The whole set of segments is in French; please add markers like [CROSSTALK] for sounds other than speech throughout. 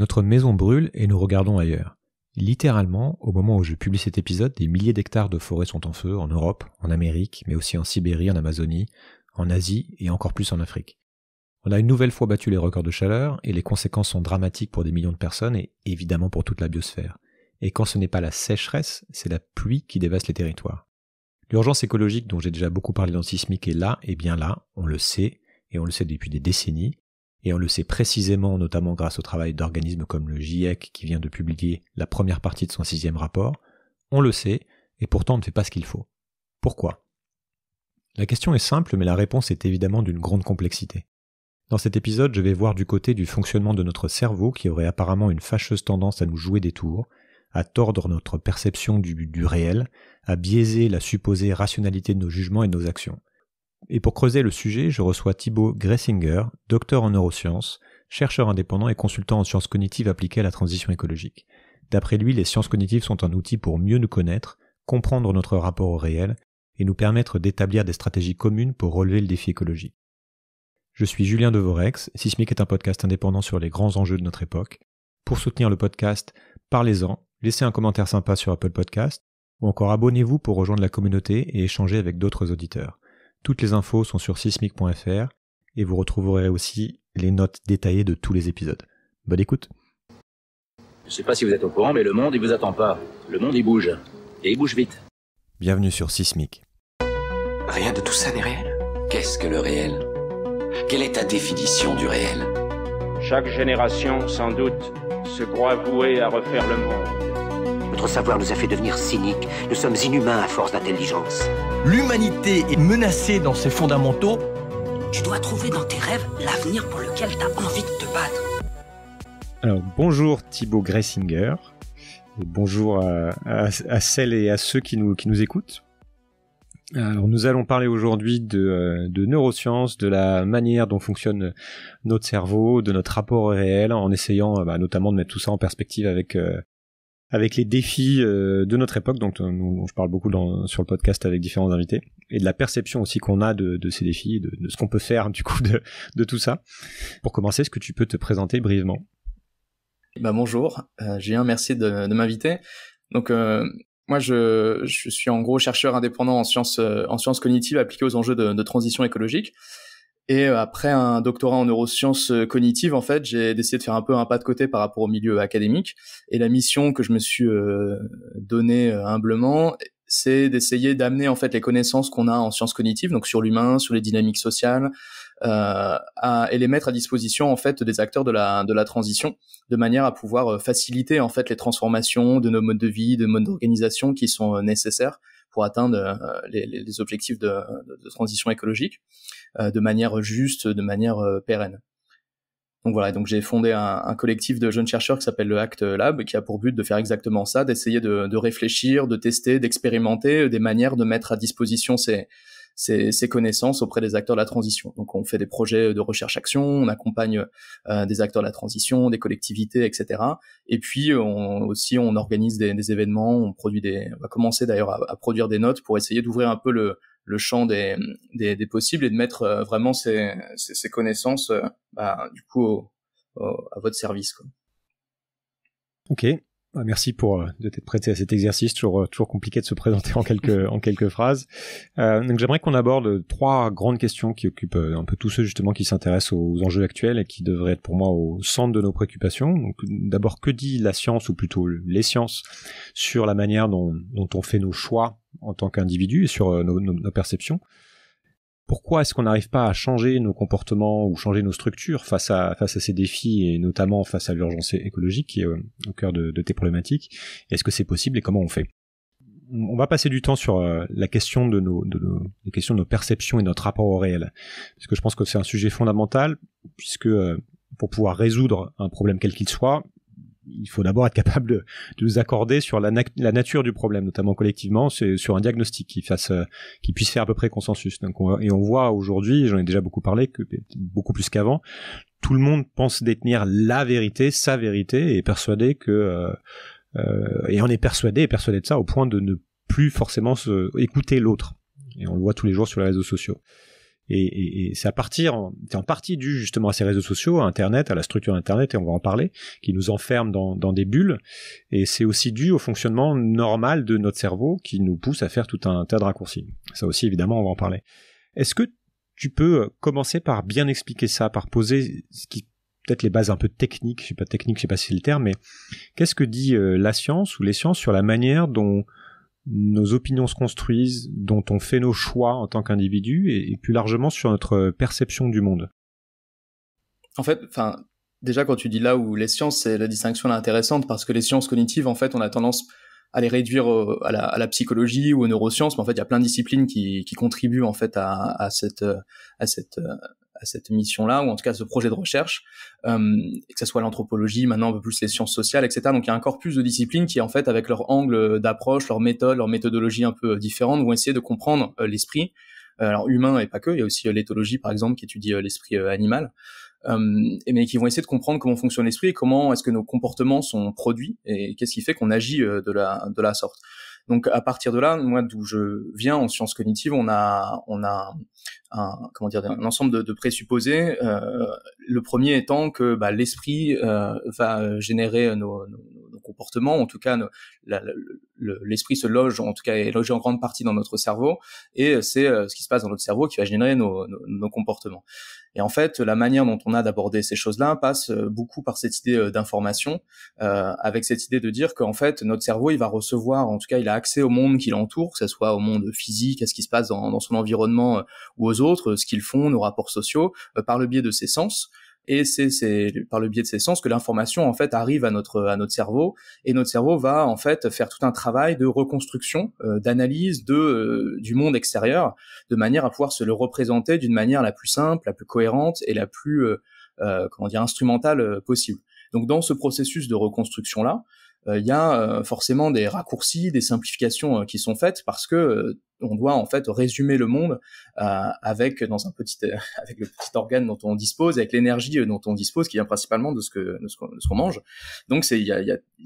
Notre maison brûle et nous regardons ailleurs. Littéralement, au moment où je publie cet épisode, des milliers d'hectares de forêts sont en feu en Europe, en Amérique, mais aussi en Sibérie, en Amazonie, en Asie et encore plus en Afrique. On a une nouvelle fois battu les records de chaleur et les conséquences sont dramatiques pour des millions de personnes et évidemment pour toute la biosphère. Et quand ce n'est pas la sécheresse, c'est la pluie qui dévaste les territoires. L'urgence écologique dont j'ai déjà beaucoup parlé dans Sismique est là et bien là, on le sait, et on le sait depuis des décennies, et on le sait précisément notamment grâce au travail d'organismes comme le GIEC qui vient de publier la première partie de son sixième rapport, on le sait, et pourtant on ne fait pas ce qu'il faut. Pourquoi La question est simple, mais la réponse est évidemment d'une grande complexité. Dans cet épisode, je vais voir du côté du fonctionnement de notre cerveau qui aurait apparemment une fâcheuse tendance à nous jouer des tours, à tordre notre perception du, du réel, à biaiser la supposée rationalité de nos jugements et de nos actions. Et pour creuser le sujet, je reçois Thibaut Gressinger, docteur en neurosciences, chercheur indépendant et consultant en sciences cognitives appliquées à la transition écologique. D'après lui, les sciences cognitives sont un outil pour mieux nous connaître, comprendre notre rapport au réel et nous permettre d'établir des stratégies communes pour relever le défi écologique. Je suis Julien Devorex, Sismic est un podcast indépendant sur les grands enjeux de notre époque. Pour soutenir le podcast, parlez-en, laissez un commentaire sympa sur Apple Podcast, ou encore abonnez-vous pour rejoindre la communauté et échanger avec d'autres auditeurs. Toutes les infos sont sur sismic.fr et vous retrouverez aussi les notes détaillées de tous les épisodes. Bonne écoute. Je ne sais pas si vous êtes au courant, mais le monde, il vous attend pas. Le monde, il bouge. Et il bouge vite. Bienvenue sur Sismic. Rien de tout ça n'est réel. Qu'est-ce que le réel Quelle est ta définition du réel Chaque génération, sans doute, se croit vouée à refaire le monde savoir nous a fait devenir cyniques. Nous sommes inhumains à force d'intelligence. L'humanité est menacée dans ses fondamentaux. Tu dois trouver dans tes rêves l'avenir pour lequel tu as envie de te battre. Alors bonjour Thibaut Gressinger et bonjour à, celles et à ceux qui nous, qui nous écoutent. Alors nous allons parler aujourd'hui de, euh, de, neurosciences, de la manière dont fonctionne notre cerveau, de notre rapport réel, en essayant euh, bah, notamment de mettre tout ça en perspective avec euh, avec les défis euh, de notre époque, donc euh, je parle beaucoup dans, sur le podcast avec différents invités, et de la perception aussi qu'on a de, de, ces défis, de, de ce qu'on peut faire [LAUGHS] du coup de, de tout ça. Pour commencer, est-ce que tu peux te présenter brièvement bah bonjour, euh, un merci de, de m'inviter. Donc euh, moi, je, je, suis en gros chercheur indépendant en sciences, en sciences cognitives appliquées aux enjeux de, de transition écologique. Et euh, après un doctorat en neurosciences euh, cognitives, en fait, j'ai décidé de faire un peu un pas de côté par rapport au milieu académique. Et la mission que je me suis euh, donnée humblement, c'est d'essayer d'amener en fait les connaissances qu'on a en sciences cognitives, donc sur l'humain, sur les dynamiques sociales, et les mettre à disposition en fait des acteurs de la de la transition, de manière à pouvoir faciliter en fait les transformations de nos modes de vie, de modes d'organisation qui sont nécessaires pour atteindre euh, les, objectifs de, transition écologique euh, de manière juste, de manière euh, pérenne. Donc voilà, donc j'ai fondé un, collectif de jeunes chercheurs qui s'appelle le Act Lab, qui a pour but de faire exactement ça, d'essayer de, de réfléchir, de tester, d'expérimenter des manières de mettre à disposition ces, ses, connaissances auprès des acteurs de la transition. Donc on fait des projets de recherche-action, on accompagne euh, des acteurs de la transition, des collectivités, etc. Et puis on, aussi on organise des, événements, on produit des, on va commencer d'ailleurs à, produire des notes pour essayer d'ouvrir un peu le, champ des, des, possibles et de mettre euh, vraiment ces, connaissances euh, bah, du coup à votre service. Quoi. Ok. Bah, merci pour euh, de t'être prêté à cet exercice, toujours, euh, toujours compliqué de se présenter en quelques, [LAUGHS] en quelques phrases. Euh, donc j'aimerais qu'on aborde trois grandes questions qui occupent un peu tous ceux justement qui s'intéressent aux enjeux actuels et qui devraient être pour moi au centre de nos préoccupations. Donc d'abord, que dit la science, ou plutôt les sciences, sur la manière dont, on fait nos choix en tant qu'individu et sur nos perceptions pourquoi est-ce qu'on n'arrive pas à changer nos comportements ou changer nos structures face à face à ces défis et notamment face à l'urgence écologique qui est euh, au cœur de, de tes problématiques Est-ce que c'est possible et comment on fait on va passer du temps sur euh, la question de nos, questions nos perceptions et notre rapport au réel, parce que je pense que c'est un sujet fondamental puisque euh, pour pouvoir résoudre un problème quel qu'il soit, il faut d'abord être capable de, nous accorder sur la, nature du problème, notamment collectivement, sur un diagnostic qui fasse, euh, qui puisse faire à peu près consensus. Donc et on voit aujourd'hui, j'en ai déjà beaucoup parlé, beaucoup plus qu'avant, tout le monde pense détenir la vérité, sa vérité, et persuadé que euh, euh, et on est persuadé, persuadé de ça au point de ne plus forcément écouter l'autre. Et on le voit tous les jours sur les réseaux sociaux. Et, et, et c'est à partir, c'est en partie dû justement à ces réseaux sociaux, à Internet, à la structure Internet, et on va en parler, qui nous enferme dans, dans des bulles. Et c'est aussi dû au fonctionnement normal de notre cerveau qui nous pousse à faire tout un tas de raccourcis. Ça aussi, évidemment, on va en parler. Est-ce que tu peux euh, commencer par bien expliquer ça, par poser ce qui peut-être les bases un peu techniques, je sais pas technique, je sais pas si c'est le terme, mais qu'est-ce que dit euh, la science ou les sciences sur la manière dont nos opinions se construisent, dont on fait nos choix en tant qu'individu et, plus largement sur notre euh, perception du monde. En fait, enfin, déjà quand tu dis là où les sciences, c'est la distinction là intéressante parce que les sciences cognitives, en fait, on a tendance à les réduire à, la, psychologie ou aux neurosciences, mais en fait, il y a plein de disciplines qui, contribuent en fait à cette à cette euh, euh, à cette mission-là, ou en tout cas ce projet de recherche, euh, que ce soit l'anthropologie, maintenant un peu plus les sciences sociales, etc. Donc il y a un corpus de disciplines qui, en fait, avec leur angle d'approche, leur méthode, leur méthodologie un peu euh, différente, vont essayer de comprendre euh, l'esprit, alors humain et pas que, il y a aussi l'éthologie, par exemple, qui étudie l'esprit animal. Et, mais qui vont essayer de comprendre comment fonctionne l'esprit et comment est-ce que nos comportements sont produits et qu'est-ce qui fait qu'on agit de de la sorte. Donc à partir de là, moi d'où je viens en sciences cognitives, on a on a un, comment dire un ensemble de, présupposés. Euh, le premier étant que bah, l'esprit euh, va générer nos, comportement, en tout cas l'esprit se loge, en tout cas est logé en grande partie dans notre cerveau, et c'est euh, ce qui se passe dans notre cerveau qui va générer nos, comportements. Et en fait, la manière dont on a d'aborder ces choses-là passe euh, beaucoup par cette idée euh, d'information, avec cette idée de dire qu'en fait, notre cerveau, il va recevoir, en tout cas, il a accès au monde qui l'entoure, que ce soit au monde physique, à ce qui se passe dans, son environnement ou aux autres, ce qu'ils font, nos rapports sociaux, par le biais de ses sens et c'est par le biais de ces sens que l'information en fait arrive à notre à notre cerveau et notre cerveau va en fait faire tout un travail de reconstruction, euh, d'analyse de euh, du monde extérieur de manière à pouvoir se le représenter d'une manière la plus simple, la plus cohérente et la plus euh, comment dire instrumentale possible. Donc dans ce processus de reconstruction là, il y a forcément des raccourcis, des simplifications qui sont faites parce que on doit en fait résumer le monde euh, avec dans un petit euh, [LAUGHS] avec le petit organe dont on dispose, avec l'énergie euh, dont on dispose, qui vient principalement de ce que de ce qu'on mange. Donc c'est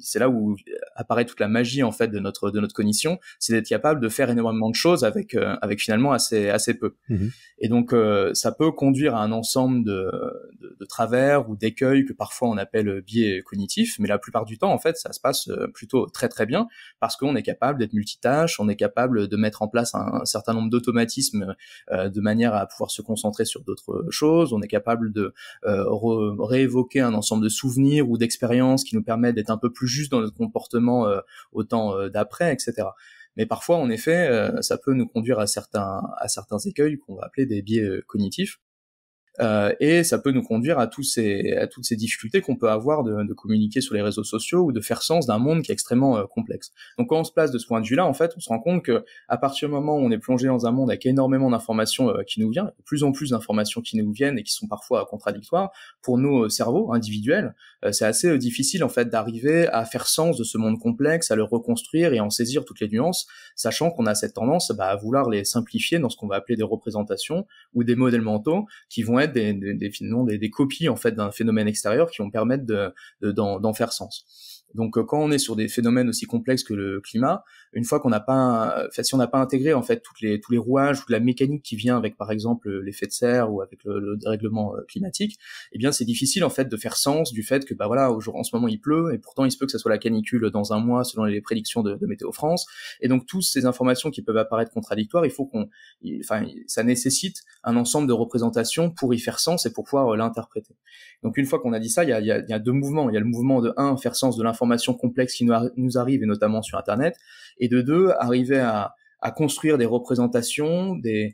c'est là où apparaît toute la magie en fait de notre de notre cognition, c'est d'être capable de faire énormément de choses avec avec finalement assez assez peu. Mmh Et donc ça peut conduire à un ensemble de, de, de travers ou d'écueils que parfois on appelle biais cognitifs, mais la plupart du temps en fait ça se passe plutôt très très bien parce qu'on est capable d'être multitâche, on est capable de mettre en place un, certain nombre d'automatismes euh, de manière à pouvoir se concentrer sur d'autres choses. On est capable de euh, réévoquer un ensemble de souvenirs ou d'expériences qui nous permettent d'être un peu plus juste dans notre comportement euh, au temps d'après, etc. Mais parfois, en effet, ça peut nous conduire à certains, à certains écueils qu'on va appeler des biais cognitifs. Euh, et ça peut nous conduire à, tous ces, à toutes ces difficultés qu'on peut avoir de, de, communiquer sur les réseaux sociaux ou de faire sens d'un monde qui est extrêmement euh, complexe. Donc quand on se place de ce point de vue-là, en fait, on se rend compte que à partir du moment où on est plongé dans un monde avec énormément d'informations euh, qui nous viennent, de plus en plus d'informations qui nous viennent et qui sont parfois contradictoires, pour nos cerveaux individuels, c'est assez difficile en fait d'arriver à faire sens de ce monde complexe, à le reconstruire et à en saisir toutes les nuances, sachant qu'on a cette tendance bah, à vouloir les simplifier dans ce qu'on va appeler des représentations ou des modèles mentaux qui vont être des, des, copies en fait d'un phénomène extérieur qui vont permettre d'en faire sens. Donc euh, quand on est sur des phénomènes aussi complexes que le climat, une fois qu'on n'a pas, euh, si on n'a pas intégré en fait toutes les, tous les rouages ou la mécanique qui vient avec par exemple euh, l'effet de serre ou avec le, dérèglement climatique, eh bien c'est difficile en fait de faire sens du fait que bah voilà en ce moment il pleut et pourtant il se peut que ça soit la canicule dans un mois selon les prédictions de, de Météo France. Et donc toutes ces informations qui peuvent apparaître contradictoires, il faut qu'on, enfin ça nécessite un ensemble de représentations pour y faire sens et pour pouvoir l'interpréter. Donc une fois qu'on a dit ça, il y a, deux mouvements. Il y a le mouvement de un faire sens de l'information complexe qui nous, arrive et notamment sur Internet, et de deux arriver à, construire des représentations, des,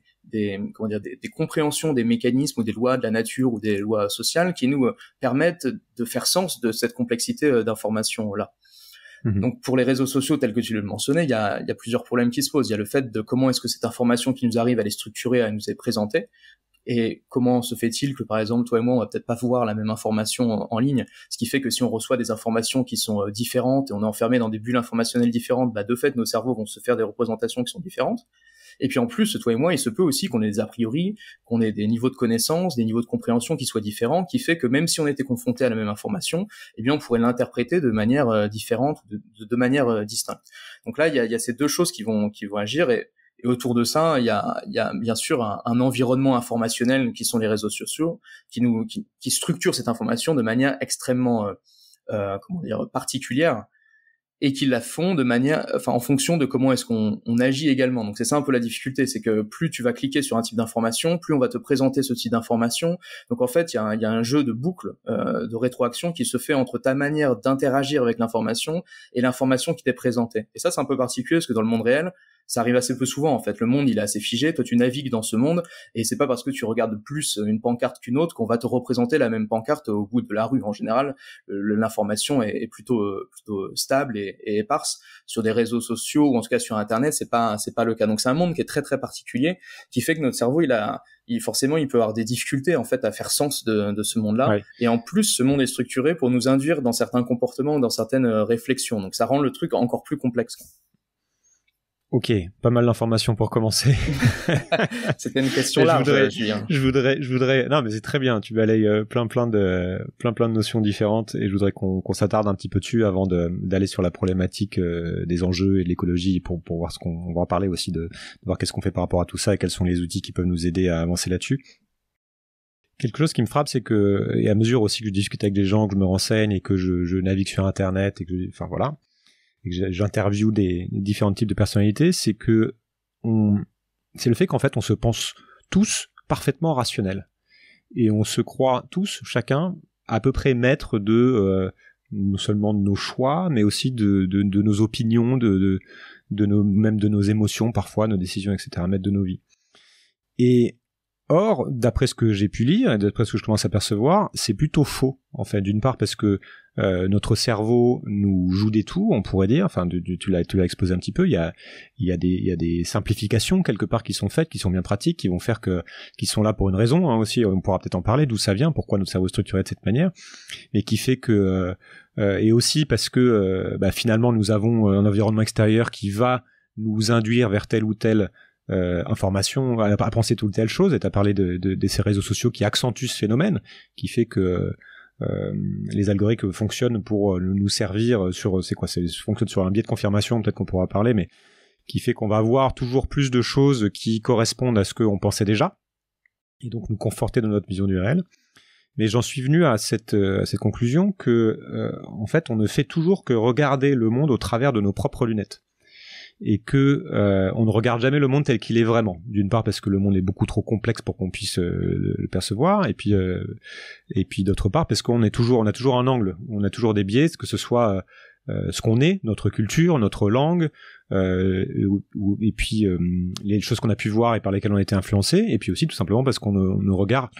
compréhensions des mécanismes ou des lois de la nature ou des lois sociales qui nous euh, permettent de faire sens de cette complexité euh, d'information là. Mhm. Donc pour les réseaux sociaux tels que tu le mentionnais, il y a, y a plusieurs problèmes qui se posent. Il y a le fait de comment est-ce que cette information qui nous arrive, elle est structurée, elle nous est présentée. Et comment se fait-il que, par exemple, toi et moi, on va peut-être pas voir la même information en, ligne, ce qui fait que si on reçoit des informations qui sont euh, différentes et on est enfermé dans des bulles informationnelles différentes, bah, de fait, nos cerveaux vont se faire des représentations qui sont différentes. Et puis en plus, toi et moi, il se peut aussi qu'on ait des a priori, qu'on ait des niveaux de connaissances, des niveaux de compréhension qui soient différents, qui fait que même si on était confronté à la même information, eh bien on pourrait l'interpréter de manière euh, différente, de, manière euh, distincte. Donc là, il y a, y a ces deux choses qui vont, qui vont agir et et autour de ça, il y a, y a bien sûr un, environnement informationnel qui sont les réseaux sociaux, qui nous, qui, qui cette information de manière extrêmement, euh, euh, comment dire, particulière, et qui la font de manière, enfin, en fonction de comment est-ce qu'on on agit également. Donc c'est ça un peu la difficulté, c'est que plus tu vas cliquer sur un type d'information, plus on va te présenter ce type d'information. Donc en fait, il y a un, y a un jeu de boucle, euh, de rétroaction qui se fait entre ta manière d'interagir avec l'information et l'information qui t'est présentée. Et ça, c'est un peu particulier parce que dans le monde réel ça arrive assez peu souvent en fait. Le monde il est assez figé, toi tu navigues dans ce monde et c'est pas parce que tu regardes plus une pancarte qu'une autre qu'on va te représenter la même pancarte au bout de la rue. En général, l'information est, plutôt euh, plutôt euh, stable et, éparse sur des réseaux sociaux ou en tout cas sur internet, c'est pas c'est pas le cas. Donc c'est un monde qui est très très particulier qui fait que notre cerveau il a il, forcément, il peut avoir des difficultés en fait à faire sens de, de ce monde-là. Et en plus, ce monde est structuré pour nous induire dans certains comportements, dans certaines euh, réflexions. Donc, ça rend le truc encore plus complexe. Ok, pas mal d'informations pour commencer. [LAUGHS] C'était une question large, je voudrais, euh, Je voudrais, je voudrais. Non, mais c'est très bien. Tu balayes euh, plein, plein de, plein, plein de notions différentes, et je voudrais qu'on s'attarde un petit peu dessus avant d'aller sur la problématique euh, des enjeux et de l'écologie pour, pour voir ce qu'on va parler aussi de, voir qu'est-ce qu'on fait par rapport à tout ça et quels sont les outils qui peuvent nous aider à avancer là-dessus quelque chose qui me frappe, c'est que, et à mesure aussi que je discute avec des gens, que je me renseigne et que je, je navigue sur Internet et que, je, enfin voilà, j'interview des, différents types de personnalités, c'est que on, c'est le fait qu'en fait on se pense tous parfaitement rationnels et on se croit tous, chacun, à peu près maître de euh, non seulement de nos choix, mais aussi de, de, de nos opinions, de, de, de nos, même de nos émotions parfois, nos décisions, etc., maître de nos vies. Et Or, d'après ce que j'ai pu lire et d'après ce que je commence à percevoir, c'est plutôt faux, en fait. D'une part, parce que euh, notre cerveau nous joue des tours, on pourrait dire. Enfin, tu, l'as, exposé un petit peu. Il y a, il y des, simplifications quelque part qui sont faites, qui sont bien pratiques, qui vont faire que, qui sont là pour une raison hein, aussi. On pourra peut-être en parler d'où ça vient, pourquoi notre cerveau est structuré de cette manière, mais qui fait que, euh, euh, et aussi parce que bah, finalement nous avons un environnement extérieur qui va nous induire vers tel ou tel informations, euh, information, à, penser tout telle chose. Et tu as parlé de, ces réseaux sociaux qui accentuent ce phénomène, qui fait que euh, les algorithmes fonctionnent pour euh, nous servir sur, c'est quoi, fonctionne sur un biais de confirmation, peut-être qu'on pourra parler, mais qui fait qu'on va avoir toujours plus de choses qui correspondent à ce qu'on pensait déjà, et donc nous conforter dans notre vision du réel. Mais j'en suis venu à cette, conclusion que, en fait, on ne fait toujours que regarder le monde au travers de nos propres lunettes et que euh, on ne regarde jamais le monde tel qu'il est vraiment. D'une part parce que le monde est beaucoup trop complexe pour qu'on puisse euh, le percevoir, et puis euh, et puis d'autre part parce qu'on est toujours on a toujours un angle, on a toujours des biais, que ce soit ce qu'on est, notre culture, notre langue, et puis les choses qu'on a pu voir et par lesquelles on a été influencé, et puis aussi tout simplement parce qu'on ne regarde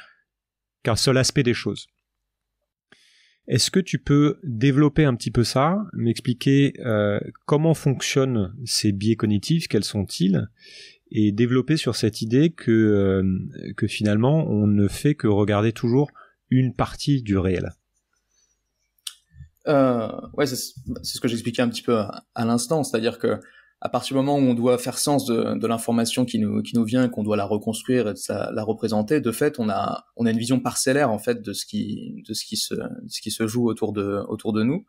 qu'un seul aspect des choses. Est-ce que tu peux développer un petit peu ça, m'expliquer euh, comment fonctionnent ces biais cognitifs, quels sont-ils, et développer sur cette idée que, euh, que finalement on ne fait que regarder toujours une partie du réel euh, Ouais, c'est ce que j'expliquais un petit peu à l'instant, c'est-à-dire que à partir du moment où on doit faire sens de, de l'information qui nous, qui nous vient, qu'on doit la reconstruire et la représenter, de fait, on a, on a une vision parcellaire en fait de ce qui, de ce qui se, ce qui se joue autour de, autour de nous,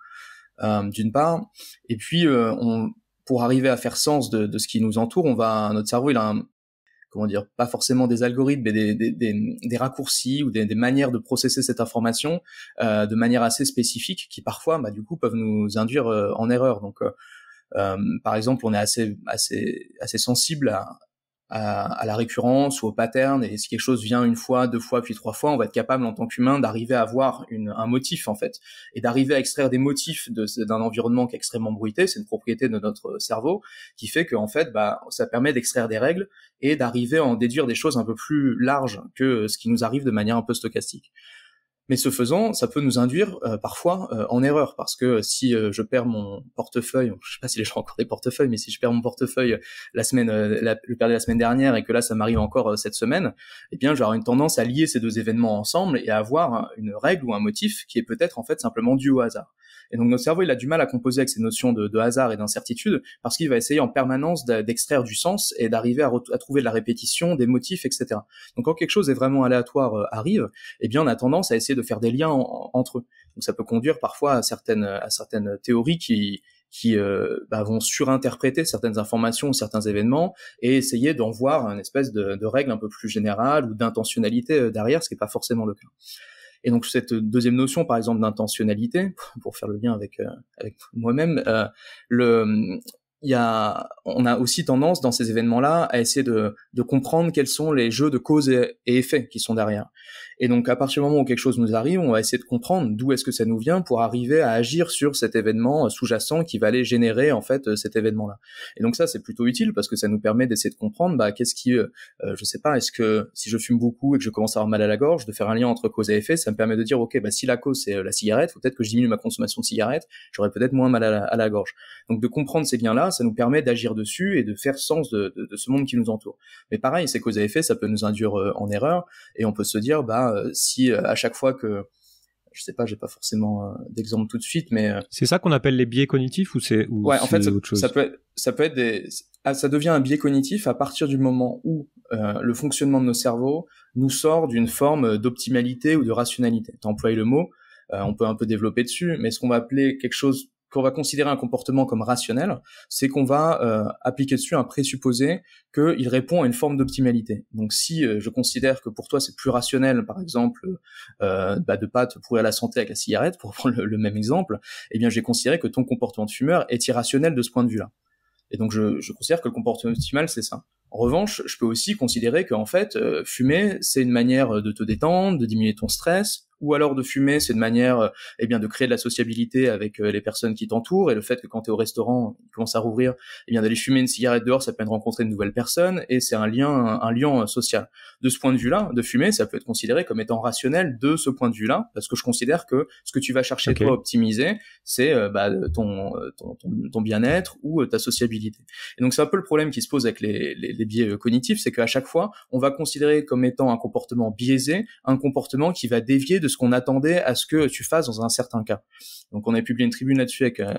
euh, d'une part. Et puis, euh, on, pour arriver à faire sens de, de, ce qui nous entoure, on va, notre cerveau, il a un, comment dire, pas forcément des algorithmes, mais des, des, des, raccourcis ou des, des, manières de processer cette information euh, de manière assez spécifique, qui parfois, bah, du coup, peuvent nous induire euh, en erreur. Donc euh, euh, par exemple, on est assez assez assez sensible à, la récurrence ou au pattern et si quelque chose vient une fois, deux fois, puis trois fois, on va être capable en tant qu'humain d'arriver à avoir un motif en fait et d'arriver à extraire des motifs d'un environnement qui est extrêmement bruité, c'est une propriété de notre cerveau qui fait que en fait bah, ça permet d'extraire des règles et d'arriver à en déduire des choses un peu plus larges que ce qui nous arrive de manière un peu stochastique. Mais ce faisant, ça peut nous induire euh, parfois euh, en erreur, parce que si euh, je perds mon portefeuille, je sais pas si les gens ont encore des portefeuilles, mais si je perds mon portefeuille la semaine, la, la semaine dernière et que là ça m'arrive encore cette semaine, eh bien j'aurai une tendance à lier ces deux événements ensemble et à avoir hein, une règle ou un motif qui est peut-être en fait simplement dû au hasard. Et donc notre cerveau, il a du mal à composer avec ces notions de, hasard et d'incertitude parce qu'il va essayer en permanence d'extraire du sens et d'arriver à, trouver de la répétition, des motifs, etc. Donc quand quelque chose est vraiment aléatoire euh, arrive, eh bien on a tendance à essayer de faire des liens entre eux. Donc ça peut conduire parfois à certaines, à certaines théories qui qui euh, bah, vont surinterpréter certaines informations ou certains événements et essayer d'en voir une espèce de règle un peu plus générale ou d'intentionnalité euh, derrière, ce qui n'est pas forcément le cas. Et donc cette deuxième notion, par exemple d'intentionnalité, [LAUGHS] pour faire le lien avec euh, avec moi-même, euh, le y a, on a aussi tendance dans ces événements-là à essayer de, comprendre quels sont les jeux de cause et, effets effet qui sont derrière. Et donc à partir du moment où quelque chose nous arrive, on va essayer de comprendre d'où est-ce que ça nous vient pour arriver à agir sur cet événement sous-jacent qui va aller générer en fait cet événement-là. Et donc ça c'est plutôt utile parce que ça nous permet d'essayer de comprendre bah qu'est-ce qui, euh, euh, je sais pas, est-ce que si je fume beaucoup et que je commence à avoir mal à la gorge, de faire un lien entre cause et effet, ça me permet de dire ok bah si la cause c'est euh, la cigarette, faut peut-être que je diminue ma consommation de cigarette, j'aurai peut-être moins mal à la, gorge. Donc de comprendre ces liens-là ça, nous permet d'agir dessus et de faire sens de, ce monde qui nous entoure. Mais pareil, ces causes à effet, ça peut nous induire euh, en erreur et on peut se dire, bah, euh, si euh, à chaque fois que je sais pas, j'ai pas forcément d'exemple tout de suite, mais c'est ça qu'on appelle les biais cognitifs ou c'est ouais, en fait, ça, peut être, ah, ça devient un biais cognitif à partir du moment où le fonctionnement de nos cerveaux nous sort d'une forme d'optimalité ou de rationalité. T'as employé le mot, on peut un peu développer dessus, mais ce qu'on va appeler quelque chose qu'on va considérer un comportement comme rationnel, c'est qu'on va euh, appliquer dessus un présupposé qu'il répond à une forme d'optimalité. Donc si euh, je considère que pour toi c'est plus rationnel, par exemple, euh, bah, de pas te pourrir la santé avec la cigarette, pour [LAUGHS] prendre le, même exemple, eh bien j'ai considéré que ton comportement de fumeur est irrationnel de ce point de vue-là. Et donc je, je considère que le comportement optimal c'est ça. En revanche, je peux aussi considérer qu'en fait, euh, fumer, c'est une manière de te détendre, de diminuer ton stress, ou alors de fumer, c'est de manière euh, eh bien de créer de la sociabilité avec euh, les personnes qui t'entourent et le fait que quand tu es au restaurant, tu commences à rouvrir, eh bien d'aller fumer une cigarette dehors, ça peut être rencontrer de nouvelles personnes et c'est un lien un lien euh, social. De ce point de vue-là, de fumer, ça peut être considéré comme étant rationnel de ce point de vue-là parce que je considère que ce que tu vas chercher à optimiser, c'est bah, ton, ton, ton, bien-être ou ta sociabilité. Et donc c'est un peu le problème qui se pose avec les, les, les biais cognitifs, c'est qu'à chaque fois, on va considérer comme étant un comportement biaisé un comportement qui va dévier de ce qu'on attendait à ce que tu fasses dans un certain cas. Donc on a publié une tribune là-dessus avec euh,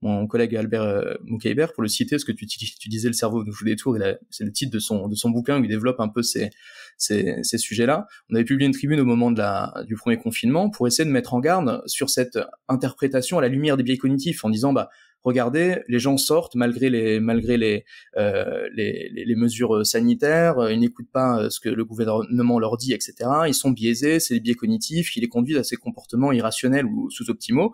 mon collègue Albert euh, pour le citer, ce que tu, disais le cerveau nous joue des tours, c'est le titre de son, de son bouquin où il développe un peu ces, sujets-là. On avait publié une tribune au moment du premier confinement pour essayer de mettre en garde sur cette interprétation à la lumière des biais cognitifs en disant bah regardez, les gens sortent malgré les malgré les euh, les, mesures euh, sanitaires, euh, ils n'écoutent pas ce que le gouvernement leur dit, etc. Ils sont biaisés, c'est les biais cognitifs qui les conduisent à ces comportements irrationnels ou sous-optimaux.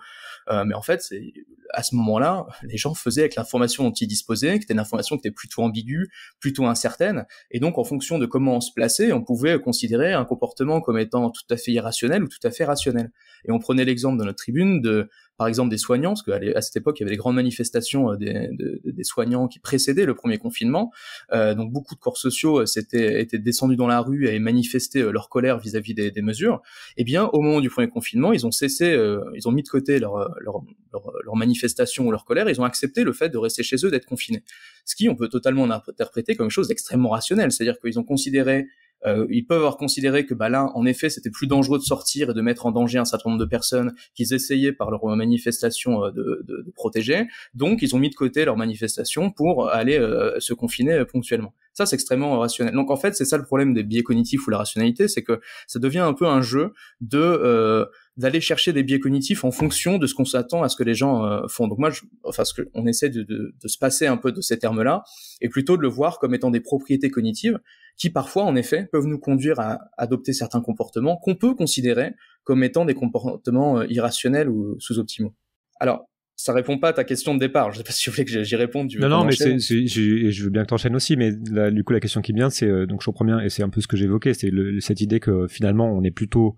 mais en fait, c'est à ce moment-là, les gens faisaient avec l'information dont ils disposaient, qui était une information qui était plutôt ambiguë, plutôt incertaine, et donc en fonction de comment on se plaçait, on pouvait considérer un comportement comme étant tout à fait irrationnel ou tout à fait rationnel. Et on prenait l'exemple dans notre tribune de par exemple des soignants, parce qu'à à cette époque, il y avait des grandes manifestations euh, des, soignants qui précédaient le premier confinement. Euh, donc beaucoup de corps sociaux euh, s'étaient étaient descendus dans la rue et manifestaient leur colère vis-à-vis des, mesures. Eh bien, au moment du premier confinement, ils ont cessé, ils ont mis de côté leur, leur, manifestation ou leur colère, ils ont accepté le fait de rester chez eux, d'être confinés. Ce qui, on peut totalement interpréter comme quelque chose d'extrêmement rationnel, c'est-à-dire qu'ils ont considéré euh, ils peuvent avoir considéré que bah là, en effet, c'était plus dangereux de sortir et de mettre en danger un certain nombre de personnes qu'ils essayaient par leur manifestation euh, de, protéger. Donc, ils ont mis de côté leur manifestation pour aller euh, se confiner ponctuellement. Ça, c'est extrêmement rationnel. Donc en fait, c'est ça le problème des biais cognitifs ou la rationalité, c'est que ça devient un peu un jeu de euh, d'aller chercher des biais cognitifs en fonction de ce qu'on s'attend à ce que les gens euh, font. Donc moi, je, enfin, ce que, on essaie de, de, se passer un peu de ces termes-là et plutôt de le voir comme étant des propriétés cognitives qui parfois, en effet, peuvent nous conduire à adopter certains comportements qu'on peut considérer comme étant des comportements euh, irrationnels ou sous-optimaux. Alors, ça répond pas à ta question de départ. Je sais pas si tu voulais que j'y réponde. non, non, mais je veux bien que tu enchaînes aussi, mais du coup, la question qui vient, c'est euh, donc je comprends bien, et c'est un peu ce que j'évoquais, c'est cette idée que finalement, on est plutôt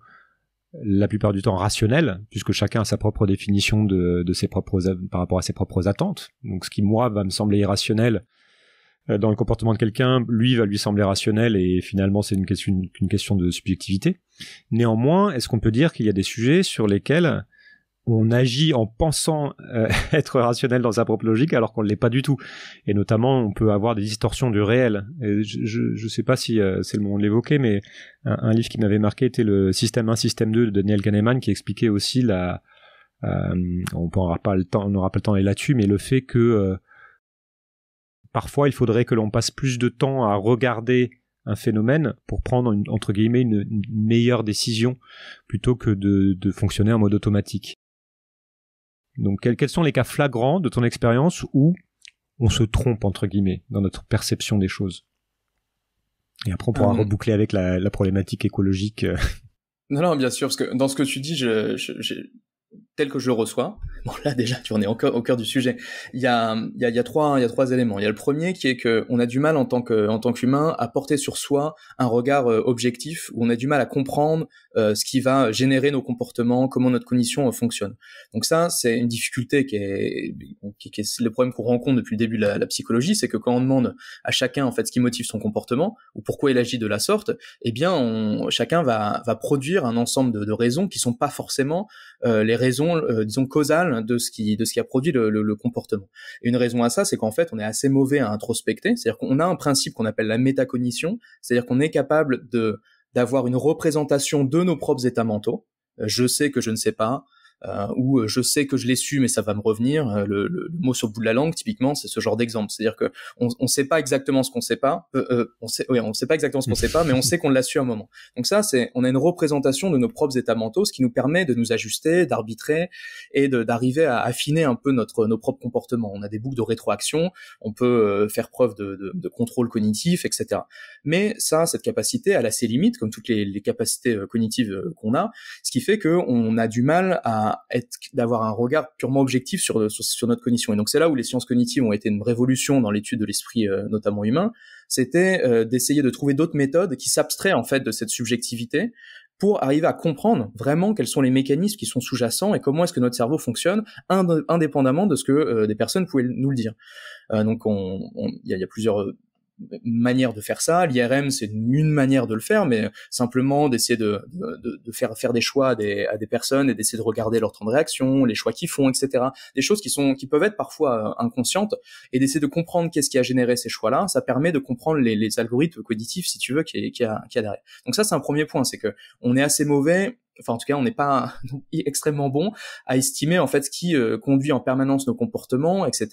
la plupart du temps rationnel, puisque chacun a sa propre définition de, ses propres par rapport à ses propres attentes. Donc, ce qui moi va me sembler irrationnel euh, dans le comportement de quelqu'un, lui va lui sembler rationnel, et finalement, c'est une question, une question de subjectivité. Néanmoins, est-ce qu'on peut dire qu'il y a des sujets sur lesquels on agit en pensant euh, [LAUGHS] être rationnel dans sa propre logique alors qu'on ne l'est pas du tout. Et notamment, on peut avoir des distorsions du réel. je ne sais pas si euh, c'est le moment de l'évoquer, mais un, livre qui m'avait marqué était le Système 1, Système 2 de Daniel Kahneman qui expliquait aussi la... Euh, on n'aura pas le temps, on n'aura pas le temps d'aller là-dessus, mais le fait que parfois il faudrait que l'on passe plus de temps à regarder un phénomène pour prendre une, entre guillemets une, meilleure décision plutôt que de fonctionner en mode automatique. Donc, quels, quels sont les cas flagrants de ton expérience où on se trompe, entre guillemets, dans notre perception des choses Et après, on pourra euh. reboucler avec la, problématique écologique. Euh. non, non, bien sûr, parce que dans ce que tu dis, je, je, tel que je le reçois, bon là déjà tu en es encore au cœur du sujet. Il y a, il y a, il y a trois, il y a trois éléments. Il y a le premier qui est que on a du mal en tant que, en tant qu'humain à porter sur soi un regard euh, objectif où on a du mal à comprendre euh, ce qui va générer nos comportements, comment notre cognition euh, fonctionne. Donc ça c'est une difficulté qui est, qui, est le problème qu'on rencontre depuis le début de la, psychologie, c'est que quand on demande à chacun en fait ce qui motive son comportement ou pourquoi il agit de la sorte, eh bien chacun va, va produire un ensemble de, de raisons qui sont pas forcément euh, les raisons, euh, disons, causales de ce qui, de ce qui a produit le, comportement. une raison à ça, c'est qu'en fait, on est assez mauvais à introspecter, c'est-à-dire qu'on a un principe qu'on appelle la métacognition, c'est-à-dire qu'on est capable de d'avoir une représentation de nos propres états mentaux. Euh, je sais que je ne sais pas, euh, ou euh, je sais que je l'ai su mais ça va me revenir, euh, le, mot sur le bout de la langue typiquement c'est ce genre d'exemple, c'est-à-dire que on, on sait pas exactement ce qu'on sait pas, on sait, on sait pas exactement ce qu'on sait pas, mais on sait qu'on l'a su à un moment. Donc ça c'est, on a une représentation de nos propres états mentaux, ce qui nous permet de nous ajuster, d'arbitrer et d'arriver à affiner un peu notre nos propres comportements. On a des boucles de rétroaction, on peut faire preuve de, de, contrôle cognitif, etc. Mais ça, cette capacité, elle a ses limites, comme toutes les, les capacités cognitives qu'on a, ce qui fait que on a du mal à d'avoir un regard purement objectif sur, notre cognition. Et donc c'est là où les sciences cognitives ont été une révolution dans l'étude de l'esprit, euh, notamment humain. C'était euh, d'essayer de trouver d'autres méthodes qui s'abstraient en fait de cette subjectivité pour arriver à comprendre vraiment quels sont les mécanismes qui sont sous-jacents et comment est-ce que notre cerveau fonctionne indépendamment de ce que euh, des personnes pouvaient nous le dire. donc il y a plusieurs manière de faire ça. L'IRM, c'est une manière de le faire, mais simplement d'essayer de, de, faire faire des choix à des, personnes et d'essayer de regarder leur temps de réaction, les choix qu'ils font, etc. Des choses qui sont qui peuvent être parfois euh, inconscientes et d'essayer de comprendre qu'est-ce qui a généré ces choix-là. Ça permet de comprendre les, algorithmes cognitifs, si tu veux, qui, qui, a, qui a derrière. Donc ça, c'est un premier point, c'est que on est assez mauvais enfin en tout cas on n'est pas [LAUGHS] extrêmement bon à estimer en fait ce qui euh, conduit en permanence nos comportements, etc.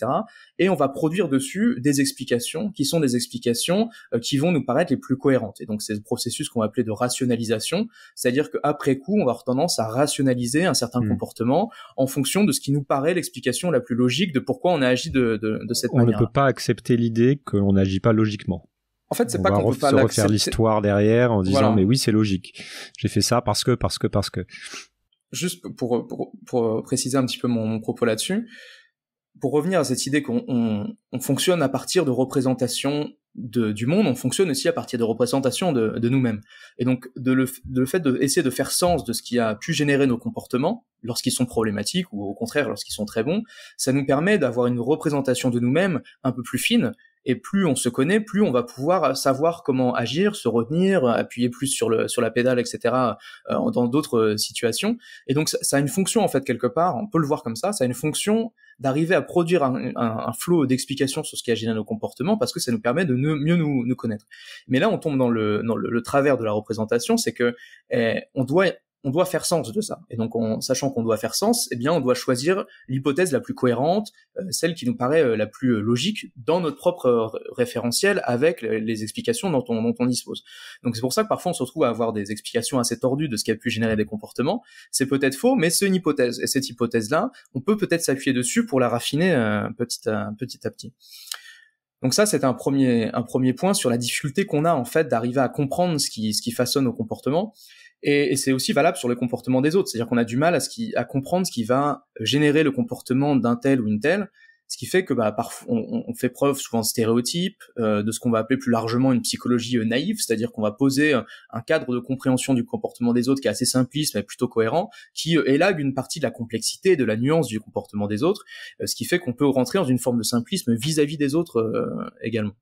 Et on va produire dessus des explications qui sont des explications euh, qui vont nous paraître les plus cohérentes. Et donc c'est le processus qu'on va appeler de rationalisation, c'est-à-dire qu'après coup on va avoir tendance à rationaliser un certain mmh. comportement en fonction de ce qui nous paraît l'explication la plus logique de pourquoi on a agi de, cette manière. On ne peut pas accepter l'idée qu'on n'agit pas logiquement. En fait, c'est pas qu'on se refaire l'histoire derrière en disant mais oui, c'est logique. J'ai fait ça parce que parce que parce que. Juste pour préciser un petit peu mon, propos là-dessus, pour revenir à cette idée qu'on fonctionne à partir de représentations du monde, on fonctionne aussi à partir de représentations de, nous-mêmes. Et donc, de le, de le fait d'essayer de faire sens de ce qui a pu générer nos comportements, lorsqu'ils sont problématiques ou au contraire lorsqu'ils sont très bons, ça nous permet d'avoir une représentation de nous-mêmes un peu plus fine et plus on se connaît, plus on va pouvoir savoir comment agir, se retenir, appuyer plus sur, le, sur la pédale, etc. Euh, dans d'autres euh, situations. Et donc ça, a une fonction en fait quelque part. On peut le voir comme ça. Ça a une fonction d'arriver à produire un, un, flot d'explications sur ce qui agit dans nos comportements parce que ça nous permet de mieux nous, connaître. Mais là, on tombe dans le, dans le, travers de la représentation, c'est que eh, on doit on doit faire sens de ça. Et donc, en sachant qu'on doit faire sens, eh bien, on doit choisir l'hypothèse la plus cohérente, euh, celle qui nous paraît euh, la plus euh, logique dans notre propre référentiel avec les explications dont on, dispose. Donc, c'est pour ça que parfois on se retrouve à avoir des explications assez tordues de ce qui a pu générer des comportements. C'est peut-être faux, mais c'est une hypothèse. Et cette hypothèse-là, on peut peut-être s'appuyer dessus pour la raffiner petit, à, petit Donc ça, c'est un premier, point sur la difficulté qu'on a en fait d'arriver à comprendre ce qui, ce qui façonne nos comportements. Et, c'est aussi valable sur le comportement des autres. C'est-à-dire qu'on a du mal à, à comprendre ce qui va générer le comportement d'un tel ou une telle, ce qui fait que bah, parfois, on, fait preuve souvent de stéréotypes, euh, de ce qu'on va appeler plus largement une psychologie euh, naïve, c'est-à-dire qu'on va poser euh, un cadre de compréhension du comportement des autres qui est assez simpliste mais plutôt cohérent, qui élague une partie de la complexité, et de la nuance du comportement des autres, ce qui fait qu'on peut rentrer dans une forme de simplisme vis à -vis des autres également.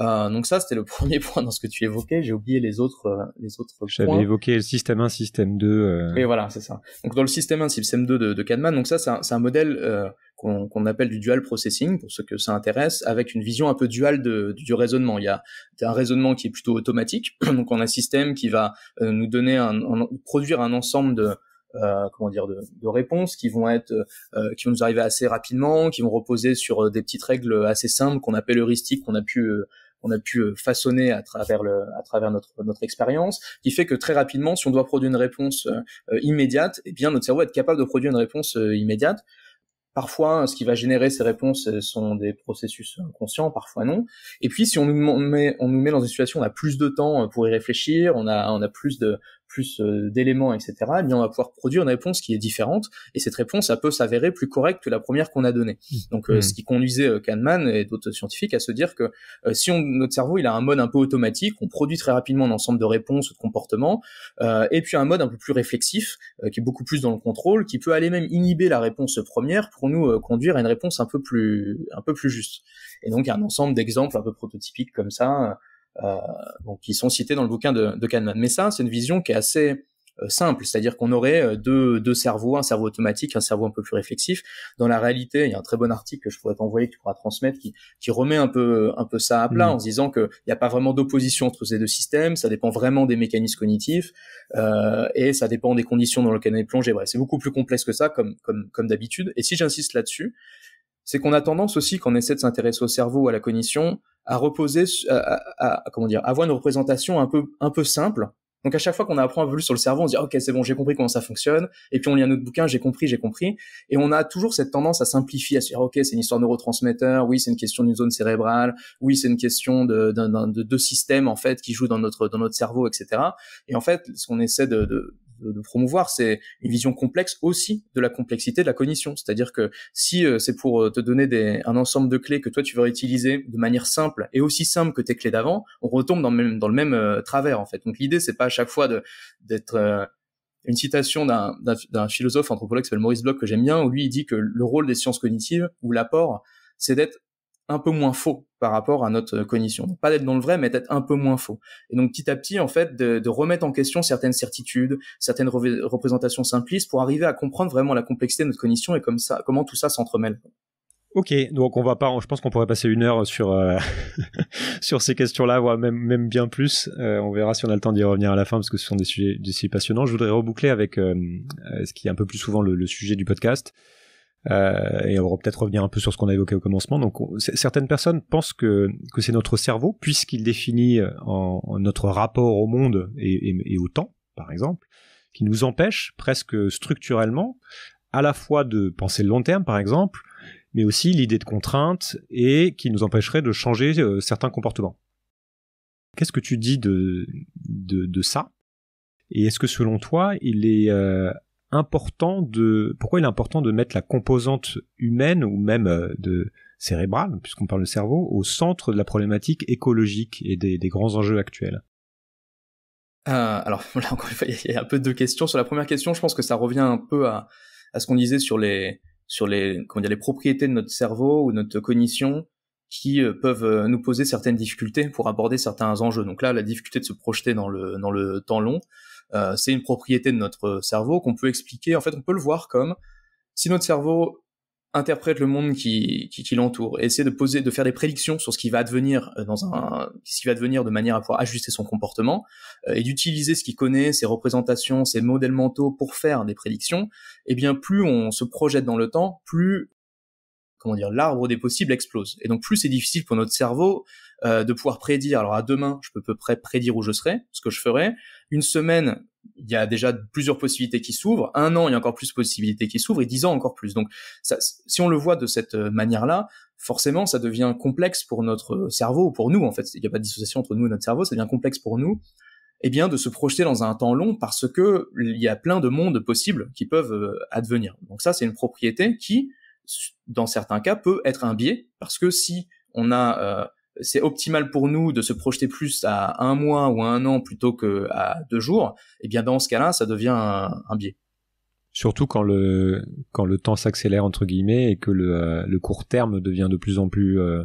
Euh, donc ça, c'était le [LAUGHS] premier point dans ce que tu évoquais. J'ai oublié les autres, euh, les autres J'avais évoqué le système 1, système 2. Euh. Oui, voilà, c'est ça. Donc dans le système 1, système 2 de, de Kahneman, donc ça, c'est un, modèle qu'on appelle du dual processing, pour ceux que ça intéresse, avec une vision un peu duale du, raisonnement. Il y a un raisonnement qui est plutôt automatique. [CLEARS THROAT] donc on a un système qui va nous donner un, produire un ensemble de euh, comment dire de, réponses qui vont être euh, qui vont nous arriver assez rapidement, qui vont reposer sur euh, des petites règles assez simples qu'on appelle heuristiques, qu'on a pu on a pu façonner à travers le, à travers notre notre expérience, qui fait que très rapidement, si on doit produire une réponse immédiate, eh bien notre cerveau est être capable de produire une réponse immédiate. Parfois, hein, ce qui va générer ces réponses sont des processus inconscients, parfois non. Et puis, si on nous met, on nous met dans une situation où on a plus de temps pour y réfléchir, on a, on a plus de, plus euh, d'éléments, etc., eh bien, on va pouvoir produire une réponse qui est différente. Et cette réponse, ça peut s'avérer plus correcte que la première qu'on a donnée. Mmh. Donc, euh, mmh. ce qui conduisait euh, Kahneman et d'autres scientifiques à se dire que si on, notre cerveau, il a un mode un peu automatique, on produit très rapidement un ensemble de réponses ou de comportements, et puis un mode un peu plus réflexif, qui est beaucoup plus dans le contrôle, qui peut aller même inhiber la réponse première pour nous conduire à une réponse un peu plus, un peu plus juste. Et donc, un ensemble d'exemples un peu prototypiques comme ça, euh, donc qui sont cités dans le bouquin de, de Kahneman. Mais ça, c'est une vision qui est assez euh, simple, c'est-à-dire qu'on aurait euh, deux, deux cerveaux, un cerveau automatique, un cerveau un peu plus réflexif. Dans la réalité, il y a un très bon article que je pourrais t'envoyer, que tu pourras transmettre, qui, qui remet un peu, un peu ça à plat mm. en se disant qu'il n'y a pas vraiment d'opposition entre ces deux systèmes, ça dépend vraiment des mécanismes cognitifs euh, et ça dépend des conditions dans lesquelles on est plongé. Bref, c'est beaucoup plus complexe que ça, comme, comme, comme d'habitude. Et si j'insiste là-dessus, c'est qu'on a tendance aussi, quand on essaie de s'intéresser au cerveau, à la cognition, à reposer, à, comment dire, avoir une représentation un peu, un peu simple. Donc à chaque fois qu'on apprend un peu sur le cerveau, on se dit ok c'est bon j'ai compris comment ça fonctionne, et puis on lit un autre bouquin j'ai compris j'ai compris, et on a toujours cette tendance à simplifier, à se dire ok c'est une histoire de neurotransmetteur, oui c'est une question d'une zone cérébrale, oui c'est une question de, de, deux systèmes en fait qui jouent dans notre dans notre cerveau etc. Et en fait ce qu'on essaie de, de de, promouvoir, c'est une vision complexe aussi de la complexité de la cognition. C'est-à-dire que si euh, c'est pour euh, te donner des, un ensemble de clés que toi tu veux utiliser de manière simple et aussi simple que tes clés d'avant, on retombe dans le même, euh, travers en fait. Donc l'idée c'est pas à chaque fois d'être une citation d'un philosophe anthropologue qui s'appelle Maurice Bloch que j'aime bien, où lui il dit que le rôle des sciences cognitives ou l'apport, c'est d'être un peu moins faux par rapport à notre cognition. Donc, pas d'être dans le vrai, mais d'être un peu moins faux. Et donc petit à petit, en fait, de, remettre en question certaines certitudes, certaines représentations simplistes pour arriver à comprendre vraiment la complexité de notre cognition et ça, comment tout ça s'entremêle. Ok, donc on va pas. Je pense qu'on pourrait passer une heure sur euh, [LAUGHS] sur ces questions-là, voire même même bien plus. Euh, on verra si on a le temps d'y revenir à la fin parce que ce sont des sujets, passionnants. Je voudrais reboucler avec euh, ce qui est un peu plus souvent le, le sujet du podcast. Euh, et on va peut-être revenir un peu sur ce qu'on a évoqué au commencement. Donc, certaines personnes pensent que, que c'est notre cerveau, puisqu'il définit euh, en, notre rapport au monde et, au temps, par exemple, qui nous empêche presque structurellement à la fois de penser le long terme, par exemple, mais aussi l'idée de contrainte et qui nous empêcherait de changer euh, certains comportements. Qu'est-ce que tu dis de, de, de ça Et est-ce que selon toi, il est euh, important de pourquoi il est important de mettre la composante humaine ou même euh, de cérébrale, puisqu'on parle de cerveau, au centre de la problématique écologique et des, grands enjeux actuels. Euh, alors [LAUGHS] il y a un peu deux questions. Sur la première question, je pense que ça revient un peu à, à ce qu'on disait sur les sur les comment dire les propriétés de notre cerveau ou notre cognition qui euh, peuvent nous poser certaines difficultés pour aborder certains enjeux. Donc là, la difficulté de se projeter dans le dans le temps long. Euh, c'est une propriété de notre cerveau qu'on peut expliquer. En fait, on peut le voir comme si notre cerveau interprète le monde qui, qui, l'entoure et essaie de poser, de faire des prédictions sur ce qui va advenir euh, dans un, qui va de manière à pouvoir ajuster son comportement euh, et d'utiliser ce qu'il connaît, ses représentations, ses modèles mentaux pour faire des prédictions. eh bien, plus on se projette dans le temps, plus comment dire, l'arbre des possibles explose. Et donc plus c'est difficile pour notre cerveau euh, de pouvoir prédire. Alors à demain, je peux à peu près prédire où je serai, ce que je ferai. Une semaine, il y a déjà plusieurs possibilités qui s'ouvrent. Un an, il y a encore plus de possibilités qui s'ouvrent, et dix ans encore plus. Donc si on le voit de cette euh, manière-là, forcément, ça devient complexe pour notre euh, cerveau, pour nous en fait. Il n'y a pas de dissociation entre nous et notre cerveau, ça devient complexe pour nous eh bien, de se projeter dans un temps long parce que il y a plein de mondes possibles qui peuvent advenir. Donc ça, c'est une propriété qui, dans certains cas, peut être un biais, parce que si on a, euh, c'est optimal pour nous de se projeter plus à un mois ou à un an plutôt que à deux jours, eh bien dans ce cas-là, ça devient un, biais. Surtout quand le, quand le temps s'accélère, entre guillemets, et que le, euh, le, court terme devient de plus en plus euh,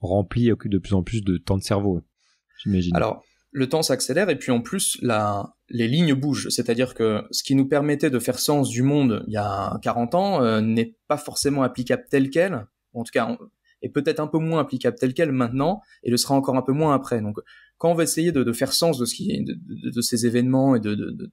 rempli occupe de plus en plus de temps de cerveau, j'imagine. Alors, le temps s'accélère, et puis en plus, la, les lignes bougent, c'est-à-dire que ce qui nous permettait de faire sens du monde il y a 40 ans euh, n'est pas forcément applicable tel quel, en tout cas, est peut-être un peu moins applicable tel quel maintenant, et le sera encore un peu moins après. Donc, quand on va essayer de, faire sens de, ce qui, de, de, ces événements et de,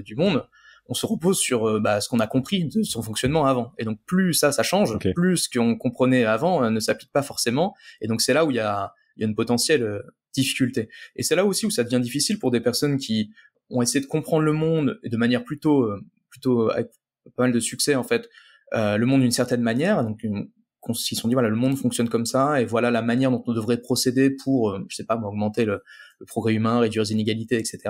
du monde, on se repose sur euh, bah, ce qu'on a compris de son fonctionnement avant. Et donc, plus ça, ça change, plus ce qu'on comprenait avant euh, ne s'applique pas forcément. Et donc, c'est là où il y a, il y a une potentielle difficulté. Et c'est là aussi où ça devient difficile pour des personnes qui ont essayé de comprendre le monde de manière plutôt euh, plutôt euh, avec pas mal de succès en fait euh, le monde d'une certaine manière donc ils se sont dit voilà le monde fonctionne comme ça et voilà la manière dont on devrait procéder pour je sais pas augmenter le, progrès humain réduire les inégalités etc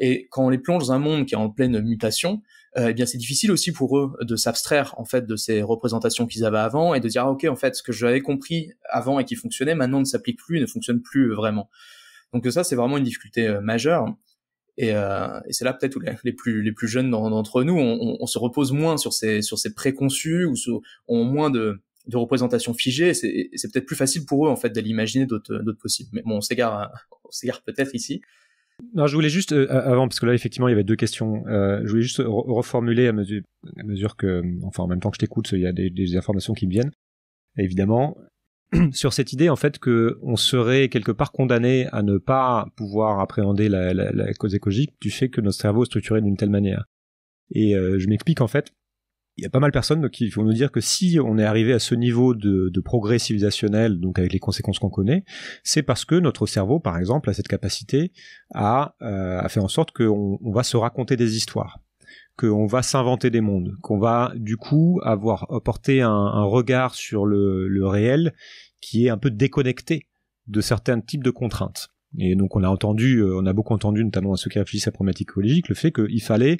et quand on les plonge dans un monde qui est en pleine mutation eh bien c'est difficile aussi pour eux de s'abstraire en fait de ces représentations qu'ils avaient avant et de dire ah, ok en fait ce que j'avais compris avant et qui fonctionnait maintenant ne s'applique plus ne fonctionne plus vraiment donc ça c'est vraiment une difficulté majeure euh, et, c'est là peut-être où les, plus les plus jeunes d'entre nous, on, se repose moins sur ces sur ces préconçus ou ont moins de de représentations figées C'est c'est peut-être plus facile pour eux en fait d'aller imaginer d'autres d'autres possibles. Mais bon, [LAUGHS] on s'égare peut-être ici. Non, je voulais juste, euh, avant, parce que là, effectivement, il y avait deux questions, euh, je voulais juste reformuler à mesure, à mesure que, enfin, en même temps que je t'écoute, il y a des, des, informations qui me viennent, évidemment. [CLEARS THROAT] sur cette idée en fait que on serait quelque part condamné à ne pas pouvoir appréhender la, cause écologique du fait que notre cerveau est structuré d'une telle manière. Et euh, je m'explique en fait. Il y a pas mal de personnes qui vont nous dire que si on est arrivé à ce niveau de, progrès civilisationnel, donc avec les conséquences qu'on connaît, c'est parce que notre cerveau, par exemple, a cette capacité à, euh, faire en sorte qu'on va se raconter des histoires qu'on va s'inventer des mondes, qu'on va du coup avoir apporté un, regard sur le, réel qui est un peu déconnecté de certains types de contraintes. Et donc on a entendu, euh, on a beaucoup entendu notamment à ceux qui réfléchissent à la problématique écologique, le fait qu'il fallait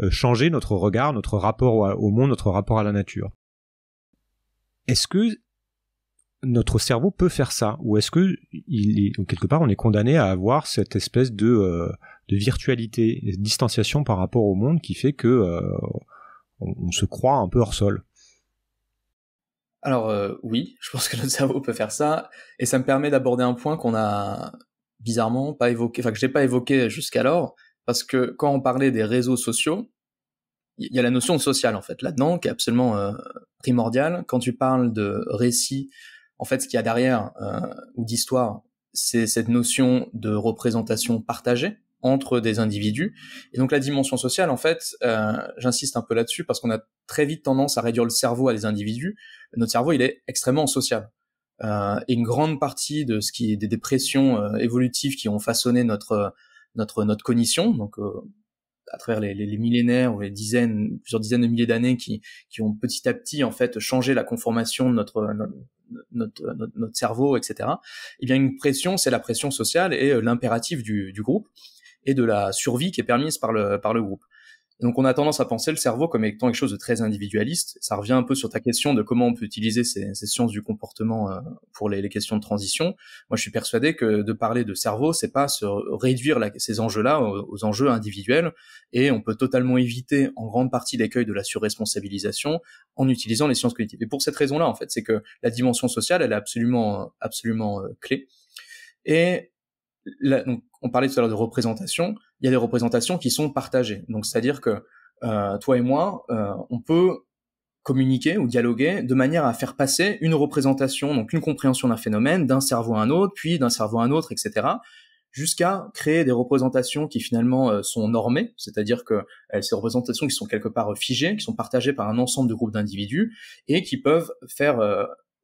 euh, changer notre regard, notre rapport au monde, notre rapport à la nature. Est-ce que notre cerveau peut faire ça ou est-ce que il est, quelque part on est condamné à avoir cette espèce de euh, de virtualité, de distanciation par rapport au monde qui fait que euh, on, se croit un peu hors sol. Alors euh, oui, je pense que notre cerveau peut faire ça, et ça me permet d'aborder un point qu'on a bizarrement pas évoqué, enfin que je n'ai pas évoqué jusqu'alors, parce que quand on parlait des réseaux sociaux, il y a la notion sociale en fait là-dedans qui est absolument euh, primordiale. Quand tu parles de récit, en fait, ce qu'il y a derrière ou d'histoire, c'est cette notion de représentation partagée entre des individus. Et donc la dimension sociale, en fait, euh, j'insiste un peu là-dessus parce qu'on a très vite tendance à réduire le cerveau à des individus. Notre cerveau, il est extrêmement social. Euh, et une grande partie de ce qui est des pressions euh, évolutives qui ont façonné notre euh, notre notre cognition, donc euh, à travers les, millénaires ou les dizaines, plusieurs dizaines de milliers d'années qui, qui ont petit à petit en fait changé la conformation de notre, notre notre, notre, cerveau, etc. Eh bien, une pression, c'est la pression sociale et l'impératif du, du, groupe et de la survie qui est permise par le, par le groupe. Donc on a tendance à penser le cerveau comme étant quelque chose de très individualiste. Ça revient un peu sur ta question de comment on peut utiliser ces, ces sciences du comportement euh, pour les, les, questions de transition. Moi, je suis persuadé que de parler de cerveau, c'est pas se réduire ces enjeux-là aux, enjeux individuels, et on peut totalement éviter en grande partie l'accueil de la surresponsabilisation en utilisant les sciences cognitives. Et pour cette raison-là, en fait, c'est que la dimension sociale, elle est absolument, absolument euh, clé. Et la, donc, on parlait tout à l'heure de représentation, il y a des représentations qui sont partagées. Donc, c'est-à-dire que euh, toi et moi, euh, on peut communiquer ou dialoguer de manière à faire passer une représentation, donc une compréhension d'un phénomène, d'un cerveau à un autre, puis d'un cerveau à un autre, etc., jusqu'à créer des représentations qui finalement euh, sont normées, c'est-à-dire que ces représentations qui sont quelque part figées, qui sont partagées par un ensemble de groupes d'individus et qui peuvent faire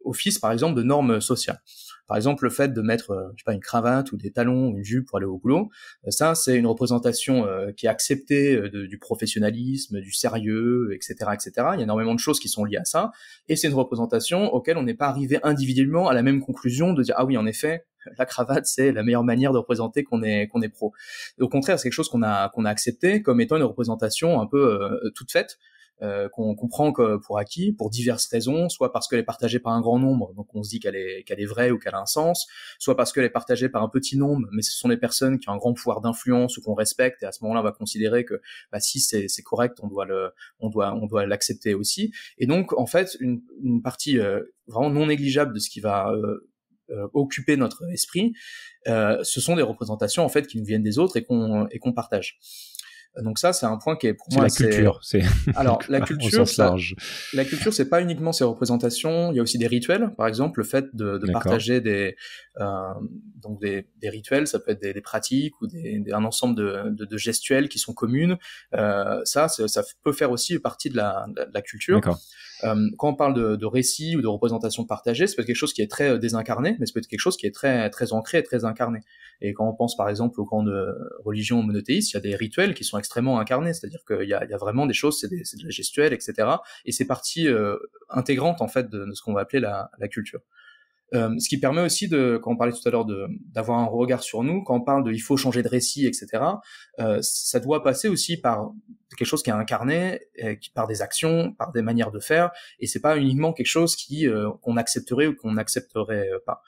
office, par exemple, de normes sociales. Par exemple, le fait de mettre, euh, je sais pas, une cravate ou des talons, une jupe pour aller au boulot, euh, ça, c'est une représentation euh, qui est acceptée du professionnalisme, du sérieux, etc., etc. Il y a énormément de choses qui sont liées à ça, et c'est une représentation auquel on n'est pas arrivé individuellement à la même conclusion de dire ah oui, en effet, [LAUGHS] la cravate, c'est la meilleure manière de représenter qu'on est qu'on est pro. Au contraire, c'est quelque chose qu'on a qu'on a accepté comme étant une représentation un peu toute faite euh, qu'on comprend que pour acquis, pour diverses raisons, soit parce qu'elle est partagée par un grand nombre, donc on se dit qu'elle est, qu'elle est vraie ou qu'elle a un sens, soit parce qu'elle est partagée par un petit nombre, mais ce sont des personnes qui ont un grand pouvoir d'influence ou qu'on respecte, et à ce moment-là, on va considérer que bah, si c'est, correct, on doit le, on doit, on doit l'accepter aussi. Et donc, en fait, une, partie euh, vraiment non négligeable de ce qui va euh, occuper notre esprit, ce sont des représentations en fait qui nous viennent des autres et qu'on et qu'on partage. Donc ça, c'est un point qui est pour moi. La culture, c'est. [LAUGHS] Alors la [LAUGHS] culture, large. la culture, c'est pas uniquement ses représentations. Il y a aussi des rituels, par exemple, le fait de, partager des euh, donc des, rituels, ça peut être des, pratiques ou un ensemble de, gestuels qui sont communes. Euh, ça, ça peut faire aussi partie de la, la culture. D'accord. Euh, quand on parle de, de, récit ou de représentation partagée, c'est peut être quelque chose qui est très euh, désincarné, mais c'est peut être quelque chose qui est très très ancré et très incarné. Et quand on pense par exemple aux grandes religions monothéistes, il y a des rituels qui sont extrêmement incarnés, c'est-à-dire qu'il y a, y a vraiment des choses, c'est, des, c'est de la gestuelle, etc. Et c'est partie euh, intégrante en fait de, ce qu'on va appeler la culture. Euh, ce qui permet aussi de, quand on parlait tout à l'heure d'avoir un regard sur nous, quand on parle de il faut changer de récit, etc. Euh, ça doit passer aussi par quelque chose qui est incarné, euh, par des actions, par des manières de faire, et c'est pas uniquement quelque chose qui euh, qu'on accepterait ou qu'on n'accepterait pas.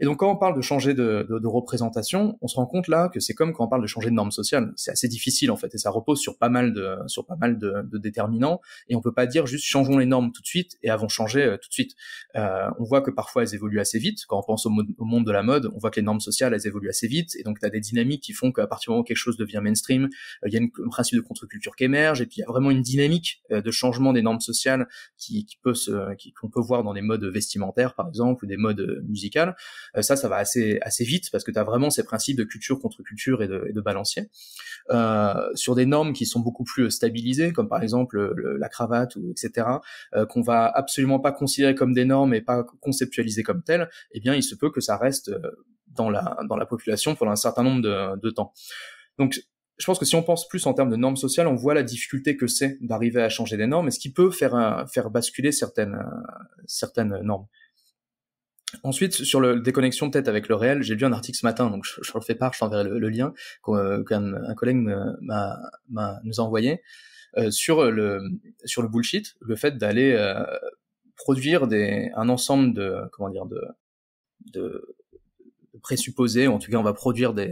Et donc quand on parle de changer de, de, de représentation, on se rend compte là que c'est comme quand on parle de changer de normes sociales. C'est assez difficile en fait, et ça repose sur pas mal de sur pas mal de, de déterminants. Et on peut pas dire juste changeons les normes tout de suite et avons changé euh, tout de suite. Euh, on voit que parfois elles évoluent assez vite. Quand on pense au, monde de la mode, on voit que les normes sociales elles évoluent assez vite. Et donc tu as des dynamiques qui font qu'à partir du moment où quelque chose devient mainstream, euh, il y a un principe de contre-culture qui émerge. Et puis il y a vraiment une dynamique euh, de changement des normes sociales qui, qui peut se qu'on peut voir dans des modes vestimentaires par exemple ou des modes musicales. Euh, ça, ça va assez assez vite parce que tu as vraiment ces principes de culture contre culture et de, et de balancier. Euh, sur des normes qui sont beaucoup plus euh, stabilisées, comme par exemple la cravate ou etc., qu'on va absolument pas considérer comme des normes et pas conceptualiser comme telles, eh bien, il se peut que ça reste dans la, dans la population pendant un certain nombre de, de temps. Donc, je pense que si on pense plus en termes de normes sociales, on voit la difficulté que c'est d'arriver à changer des normes et ce qui peut faire, faire basculer certaines, certaines normes. Ensuite, sur le déconnexion peut-être avec le réel, j'ai lu un article ce matin, donc je, je le fais pas, je t'enverrai le, lien euh, qu'un collègue m'a nous a envoyé euh, sur le sur le bullshit, le fait d'aller euh, produire des, un ensemble de comment dire de, de présupposés, en tout cas on va produire des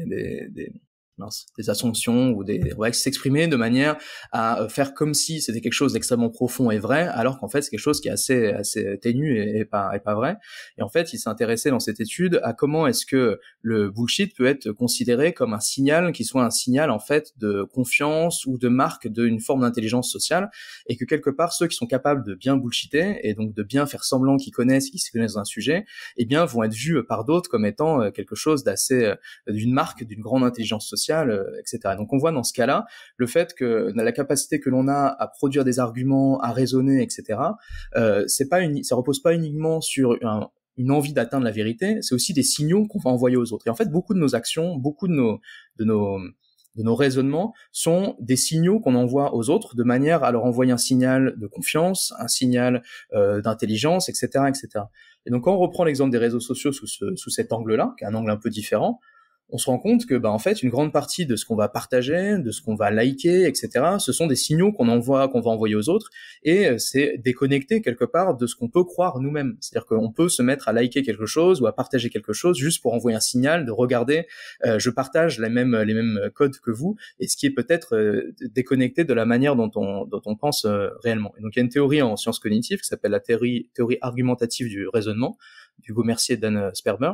des assumptions ou des ouais, s'exprimer de manière à euh, faire comme si c'était quelque chose d'extrêmement profond et vrai, alors qu'en fait c'est quelque chose qui est assez assez ténu et, pas et pas vrai. Et en fait, il s'est intéressé dans cette étude à comment est-ce que le bullshit peut être considéré comme un signal qui soit un signal en fait de confiance ou de marque d'une forme d'intelligence sociale et que quelque part ceux qui sont capables de bien bullshiter et donc de bien faire semblant qu'ils connaissent, qu'ils se connaissent un sujet, eh bien vont être vus par d'autres comme étant euh, quelque chose d'assez euh, d'une marque d'une grande intelligence sociale euh, etc. Donc on voit dans ce cas-là le fait que la capacité que l'on a à produire des arguments, à raisonner, etc. Euh, c'est pas ça repose pas uniquement sur une envie d'atteindre la vérité, c'est aussi des signaux qu'on va envoyer aux autres. Et en fait, beaucoup de nos actions, beaucoup de nos, de nos, raisonnements sont des signaux qu'on envoie aux autres de manière à leur envoyer un signal de confiance, un signal euh, d'intelligence, etc., etc. Et donc quand on reprend l'exemple des réseaux sociaux sous, sous cet angle-là, qui est un angle un peu différent, on se rend compte que bah en fait une grande partie de ce qu'on va partager, de ce qu'on va liker, etc. Ce sont des signaux qu'on envoie, qu'on va envoyer aux autres, et euh, c'est déconnecté quelque part de ce qu'on peut croire nous-mêmes. C'est-à-dire qu'on peut se mettre à liker quelque chose ou à partager quelque chose juste pour envoyer un signal de regarder, euh, je partage les mêmes les mêmes codes que vous, et ce qui est peut-être euh, déconnecté de la manière dont on dont on pense réellement. donc il y a une théorie en sciences cognitives qui s'appelle la théorie théorie argumentative du raisonnement, du Mercier et Sperber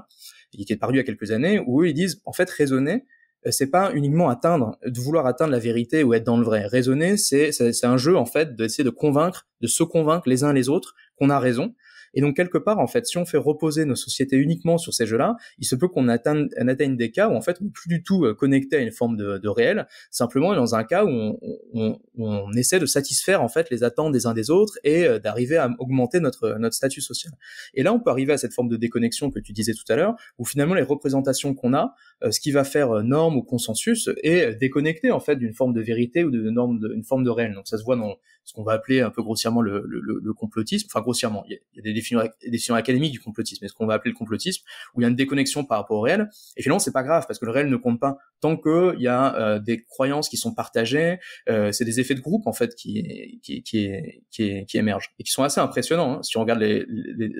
qui est paru il y a quelques années, où ils disent, en fait, raisonner, euh, c'est pas uniquement atteindre, de vouloir atteindre la vérité ou être dans le vrai. Raisonner, c'est, c'est un jeu, en fait, d'essayer de convaincre, de se convaincre les uns les autres qu'on a raison. Et donc quelque part, en fait, si on fait reposer nos sociétés uniquement sur ces jeux-là, il se peut qu'on atteigne, des cas où en fait on n'est plus du tout euh, connecté à une forme de, réel. Simplement, dans un cas où on, essaie de satisfaire en fait les attentes des uns des autres et euh, d'arriver à augmenter notre notre statut social. Et là, on peut arriver à cette forme de déconnexion que tu disais tout à l'heure, où finalement les représentations qu'on a, euh, ce qui va faire norme ou consensus, est déconnecté en fait d'une forme de vérité ou de d'une forme de réel. Donc ça se voit dans ce qu'on va appeler un peu grossièrement le, le, le complotisme, enfin grossièrement, il y a, des, définitions, des, définitions, académiques du complotisme, mais ce qu'on va appeler le complotisme, où il y a une déconnexion par rapport au réel, et finalement c'est pas grave, parce que le réel ne compte pas, tant qu'il y a euh, des croyances qui sont partagées, euh, c'est des effets de groupe en fait qui, qui, qui, qui, émergent, et qui sont assez impressionnants, hein. si on regarde les,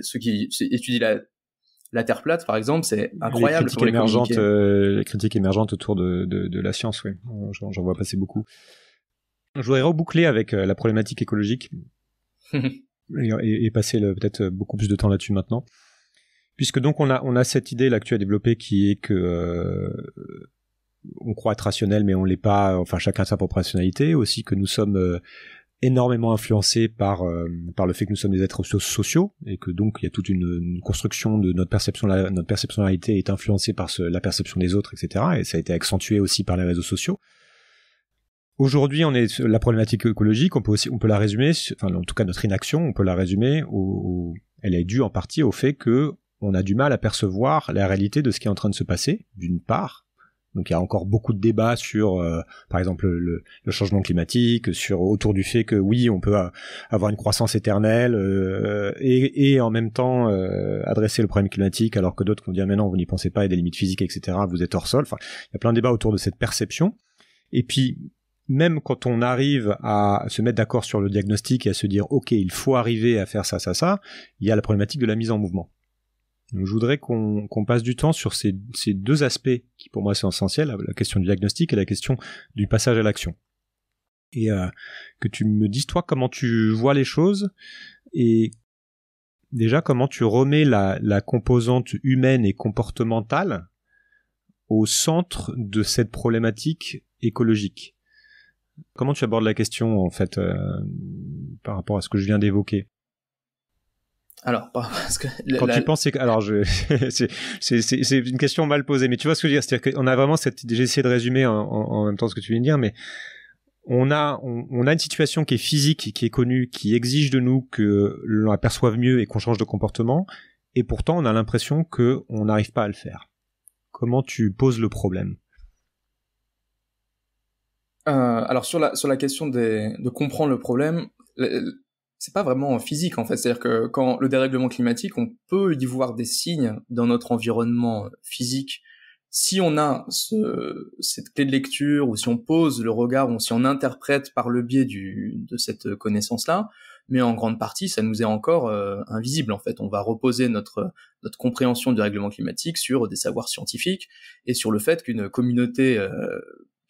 ceux qui étudient la, la Terre plate, par exemple, c'est incroyable. Les critiques, pour les émergentes, euh, les critiques émergentes autour de, de, de la science, oui. J'en vois passer beaucoup. Je voudrais reboucler avec euh, la problématique écologique [LAUGHS] et, passer peut-être euh, beaucoup plus de temps là-dessus maintenant. Puisque donc on a, cette idée là que tu développée qui est que euh, on croit être rationnel mais on l'est pas, enfin chacun a sa propre rationalité, aussi que nous sommes énormément influencés par, le fait que nous sommes des êtres sociaux et que donc il y a toute une, construction de notre perception, notre perception de la réalité est influencée par la perception des autres, etc. Et ça a été accentué aussi par les réseaux sociaux. Aujourd'hui, on est la problématique écologique. On peut aussi, on peut la résumer, enfin, en tout cas notre inaction, on peut la résumer. où elle est due en partie au fait que on a du mal à percevoir la réalité de ce qui est en train de se passer, d'une part. Donc il y a encore beaucoup de débats sur, euh, par exemple, le, le, changement climatique, sur autour du fait que oui, on peut avoir une croissance éternelle euh, et, et, en même temps euh, adresser le problème climatique, alors que d'autres vont dire mais non, vous n'y pensez pas, il y a des limites physiques, etc. Vous êtes hors sol. Enfin, il y a plein de débats autour de cette perception. Et puis même quand on arrive à se mettre d'accord sur le diagnostic et à se dire ok il faut arriver à faire ça ça ça, il y a la problématique de la mise en mouvement. Donc je voudrais qu'on passe du temps sur ces, deux aspects qui pour moi sont essentiels, la question du diagnostic et la question du passage à l'action. Et euh, que tu me dises toi comment tu vois les choses et déjà comment tu remets la composante humaine et comportementale au centre de cette problématique écologique. Comment tu abordes la question en fait euh, par rapport à ce que je viens d'évoquer alors, parce que quand tu penses, alors [LAUGHS] c'est une question mal posée, mais tu vois ce que je veux dire, c'est-à-dire qu'on a vraiment cette, j'ai essayé de résumer en, même temps ce que tu viens de dire, mais on a, une situation qui est physique, qui est connue, qui exige de nous que l'on aperçoive mieux et qu'on change de comportement, et pourtant on a l'impression que on n'arrive pas à le faire. Comment tu poses le problème euh, alors sur la sur la question de comprendre le problème, c'est pas vraiment physique en fait. C'est-à-dire que quand le dérèglement climatique, on peut y voir des signes dans notre environnement physique. Si on a ce, cette clé de lecture ou si on pose le regard ou si on interprète par le biais de cette connaissance-là, mais en grande partie, ça nous est encore euh, invisible en fait. On va reposer notre notre compréhension du règlement climatique sur des savoirs scientifiques et sur le fait qu'une communauté euh,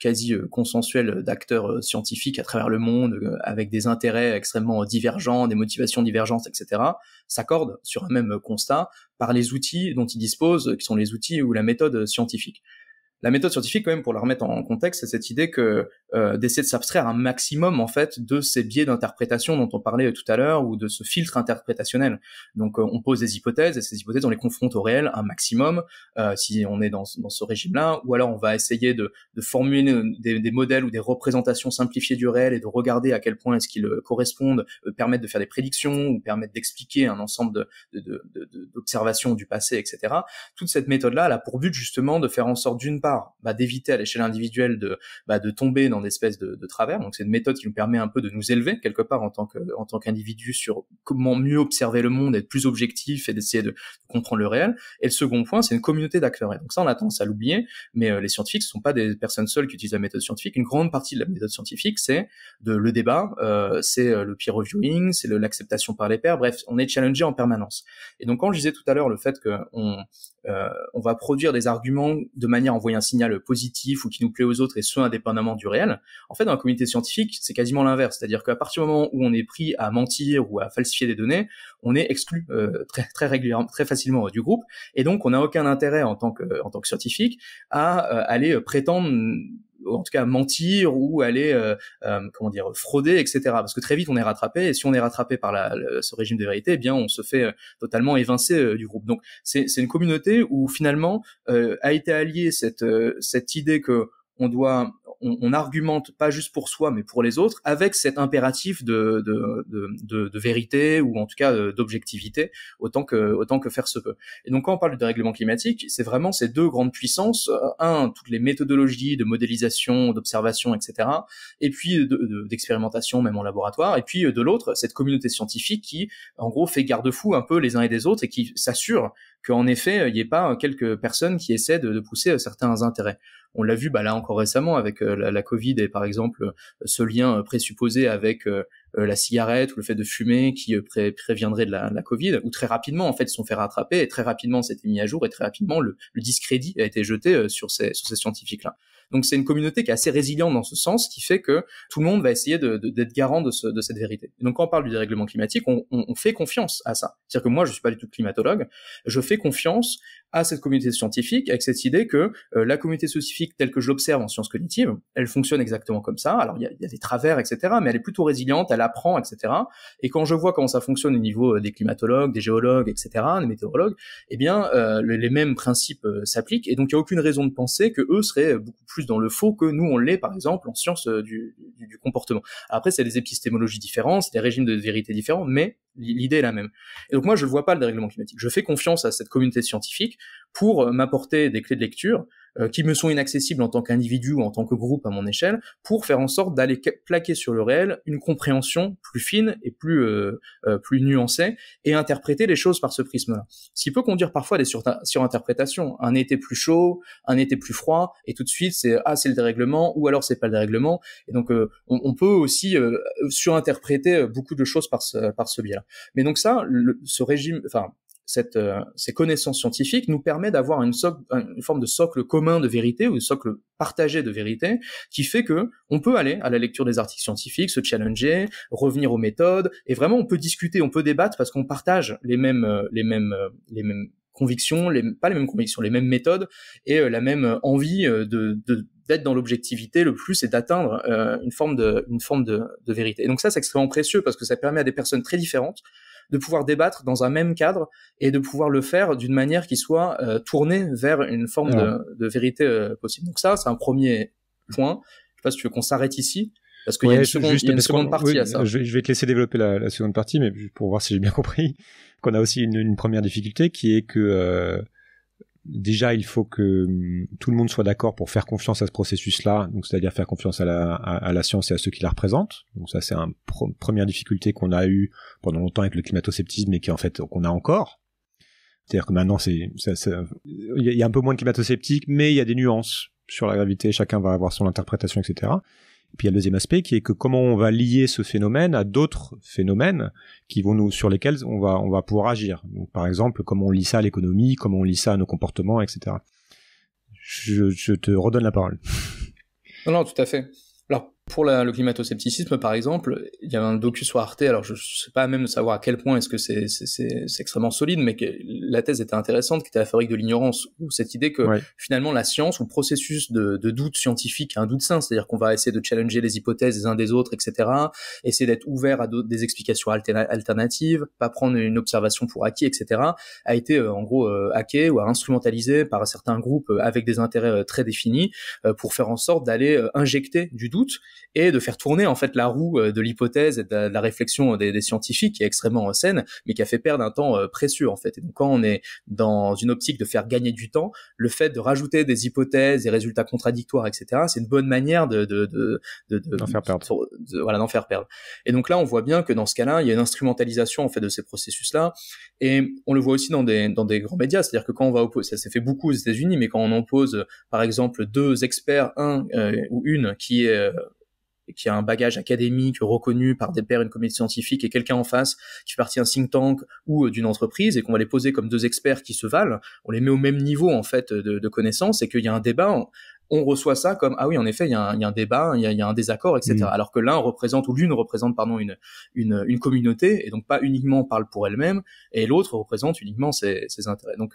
quasi euh, consensuel euh, d'acteurs euh, scientifiques à travers le monde, avec des intérêts extrêmement divergents, des motivations divergentes, etc., s'accordent sur un même constat par les outils dont ils disposent, qui sont les outils ou la méthode scientifique la méthode scientifique, quand même, pour la remettre en contexte, c'est cette idée que euh, d'essayer de s'abstraire un maximum, en fait, de ces biais d'interprétation dont on parlait tout à l'heure ou de ce filtre interprétationnel. Donc, euh, on pose des hypothèses et ces hypothèses, on les confronte au réel un maximum euh, si on est dans, dans ce régime-là, ou alors on va essayer de, de formuler des, des, modèles ou des représentations simplifiées du réel et de regarder à quel point est-ce qu'ils euh, correspondent, euh, permettent de faire des prédictions ou permettent d'expliquer un ensemble d'observations de, de, de, du passé, etc. Toute cette méthode-là, elle a pour but justement de faire en sorte d'une part bah, d'éviter à l'échelle individuelle de, bah, de tomber dans des espèces de, travers. Donc c'est une méthode qui nous permet un peu de nous élever quelque part en tant que en tant qu'individu sur comment mieux observer le monde, être plus objectif et d'essayer de comprendre le réel. Et le second point, c'est une communauté d'acteurs. donc ça, on a tendance à l'oublier, mais euh, les scientifiques ne sont pas des personnes seules qui utilisent la méthode scientifique. Une grande partie de la méthode scientifique, c'est de le débat, euh, c'est euh, le peer reviewing, c'est l'acceptation par les pairs. Bref, on est challengé en permanence. Et donc quand je disais tout à l'heure le fait qu'on on va produire des arguments de manière en signal positif ou qui nous plaît aux autres et ce indépendamment du réel. En fait, dans la communauté scientifique, c'est quasiment l'inverse. C'est-à-dire qu'à partir du moment où on est pris à mentir ou à falsifier des données, on est exclu euh, très, très régulièrement, très facilement du groupe. Et donc, on n'a aucun intérêt en tant que, tant que scientifique à euh, aller prétendre en tout cas mentir ou aller euh, euh, comment dire frauder etc parce que très vite on est rattrapé et si on est rattrapé par ce régime de vérité eh bien on se fait euh, totalement évincer du groupe donc c'est une communauté où finalement a été alliée cette cette idée que on doit, on, argumente pas juste pour soi, mais pour les autres, avec cet impératif de, vérité ou en tout cas euh, d'objectivité autant que autant que faire se peut. Et donc quand on parle de dérèglement climatique, c'est vraiment ces deux grandes puissances euh, un, toutes les méthodologies de modélisation, d'observation, etc. Et puis d'expérimentation, même en laboratoire. Et puis euh, de l'autre, cette communauté scientifique qui, en gros, fait garde-fou un peu les uns et des autres et qui s'assure qu'en effet, il n'y ait pas quelques personnes qui essaient de pousser certains intérêts on l'a vu bah, là encore récemment avec euh, la, Covid et par exemple euh, ce lien euh, présupposé avec la cigarette ou le fait de fumer qui préviendrait de la, Covid, où très rapidement, en fait, ils se sont fait rattraper et très rapidement, c'était mis à jour et très rapidement, le, le discrédit a été jeté sur ces, sur ces scientifiques-là. Donc c'est une communauté qui est assez résiliente dans ce sens, qui fait que tout le monde va essayer d'être garant de, cette vérité. Et donc quand on parle du dérèglement climatique, on, fait confiance à ça. C'est-à-dire que moi, je suis pas du tout climatologue, je fais confiance à cette communauté scientifique avec cette idée que euh, la communauté scientifique telle que je l'observe en sciences cognitives, elle fonctionne exactement comme ça. Alors il y a, des travers, etc., mais elle est plutôt résiliente, elle apprend, etc. Et quand je vois comment ça fonctionne au niveau euh, des climatologues, des géologues, etc., des météorologues, eh bien euh, les mêmes principes s'appliquent. Et donc il n'y a aucune raison de penser que eux seraient beaucoup plus dans le faux que nous on l'est par exemple en sciences euh, du, du, comportement. Après c'est des épistémologies différentes, c'est des régimes de vérité différents, mais l'idée est la même. Et donc moi je ne vois pas le dérèglement climatique. Je fais confiance à cette communauté scientifique pour m'apporter des clés de lecture euh, qui me sont inaccessibles en tant qu'individu ou en tant que groupe à mon échelle, pour faire en sorte d'aller plaquer sur le réel une compréhension plus fine et plus euh, euh, plus nuancée et interpréter les choses par ce prisme-là. Ce qui peut conduire parfois à des surinterprétations. Un été plus chaud, un été plus froid, et tout de suite c'est ah c'est le dérèglement ou alors c'est pas le dérèglement. Et donc on, peut aussi surinterpréter beaucoup de choses par ce par ce biais-là. Mais donc ça, ce régime, enfin cette, euh, ces connaissances scientifiques nous permet d'avoir une, une, forme de socle commun de vérité ou de socle partagé de vérité qui fait que on peut aller à la lecture des articles scientifiques, se challenger, revenir aux méthodes et vraiment on peut discuter, on peut débattre parce qu'on partage les mêmes, euh, les mêmes, euh, les mêmes convictions, les, pas les mêmes convictions, les mêmes méthodes et la même envie de, d'être dans l'objectivité le plus et d'atteindre une forme de, une forme de, de vérité. donc ça, c'est extrêmement précieux parce que ça permet à des personnes très différentes de pouvoir débattre dans un même cadre et de pouvoir le faire d'une manière qui soit euh, tournée vers une forme de, vérité euh, possible. Donc ça, c'est un premier point. Je sais pas si tu veux qu'on s'arrête ici. Parce qu'il y a une seconde, juste, une seconde partie à ça. Je vais, te laisser développer la, seconde partie, mais pour voir si j'ai bien compris, [LAUGHS] qu'on a aussi une, une, première difficulté qui est que euh, déjà, il faut que hum, tout le monde soit d'accord pour faire confiance à ce processus-là, donc c'est-à-dire faire confiance à la, science et à ceux qui la représentent. Donc ça, c'est une première difficulté qu'on a eue pendant longtemps avec le climato-sceptisme et qui en fait qu'on a encore. C'est-à-dire que maintenant, il y, a un peu moins de climato-sceptiques, mais il y a des nuances sur la gravité. Chacun va avoir son interprétation, etc. Puis il y a le deuxième aspect qui est que comment on va lier ce phénomène à d'autres phénomènes qui vont nous sur lesquels on va on va pouvoir agir. Donc par exemple comment on lit ça à l'économie, comment on lit ça à nos comportements, etc. Je, je te redonne la parole. Non, non, tout à fait. Alors pour le climato-scepticisme, par exemple, il y a un docu sur Arte, alors je ne sais pas même savoir à quel point est-ce que c'est extrêmement solide, mais que la thèse était intéressante, qui était la fabrique de l'ignorance, ou cette idée que finalement la science, ou le processus de, de, doute scientifique, un doute sain, c'est-à-dire qu'on va essayer de challenger les hypothèses des uns des autres, etc., essayer d'être ouvert à des explications alternatives, pas prendre une observation pour acquis, etc., a été euh, en gros euh, hacké ou instrumentalisé par certains groupes euh, avec des intérêts euh, très définis pour faire en sorte d'aller injecter du doute et de faire tourner en fait la roue euh, de l'hypothèse et de la, réflexion des, scientifiques qui est extrêmement euh, saine, mais qui a fait perdre un temps euh, précieux en fait. Et donc quand on est dans une optique de faire gagner du temps, le fait de rajouter des hypothèses, des résultats contradictoires, etc., c'est une bonne manière de de, de, de d'en faire perdre. voilà, d'en faire perdre. Et donc là, on voit bien que dans ce cas-là, il y a une instrumentalisation en fait de ces processus-là, et on le voit aussi dans des dans des grands médias, c'est-à-dire que quand on va opposer, ça s'est fait beaucoup aux États-Unis, mais quand on oppose par exemple deux experts, un ou une qui est qui a un bagage académique reconnu par des pairs, une communauté scientifique et quelqu'un en face qui fait partie d'un think tank ou euh, d'une entreprise et qu'on va les poser comme deux experts qui se valent, on les met au même niveau en fait euh, de, connaissances et qu'il y a un débat. On, reçoit ça comme ah oui en effet il y a un, débat il y a, un désaccord etc mmh. alors que l'un représente ou l'une représente pardon une, une, communauté et donc pas uniquement parle pour elle-même et l'autre représente uniquement ses, intérêts donc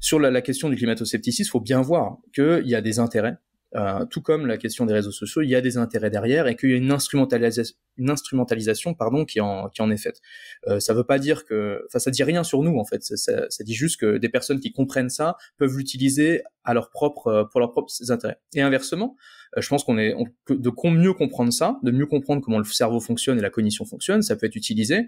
sur la, question du climato-scepticisme, faut bien voir qu'il y a des intérêts euh, tout comme la question des réseaux sociaux, il y a des intérêts derrière et qu'il y a une, instrumentalisation, une instrumentalisation pardon, qui, en, qui est faite. Euh, ça veut pas dire que, enfin, ça dit rien sur nous en fait. Ça, dit juste que des personnes qui comprennent ça peuvent l'utiliser à leur propre euh, pour leurs propres intérêts. Et inversement, euh, je pense qu'on est de mieux comprendre ça, de mieux comprendre comment le cerveau fonctionne et la cognition fonctionne, ça peut être utilisé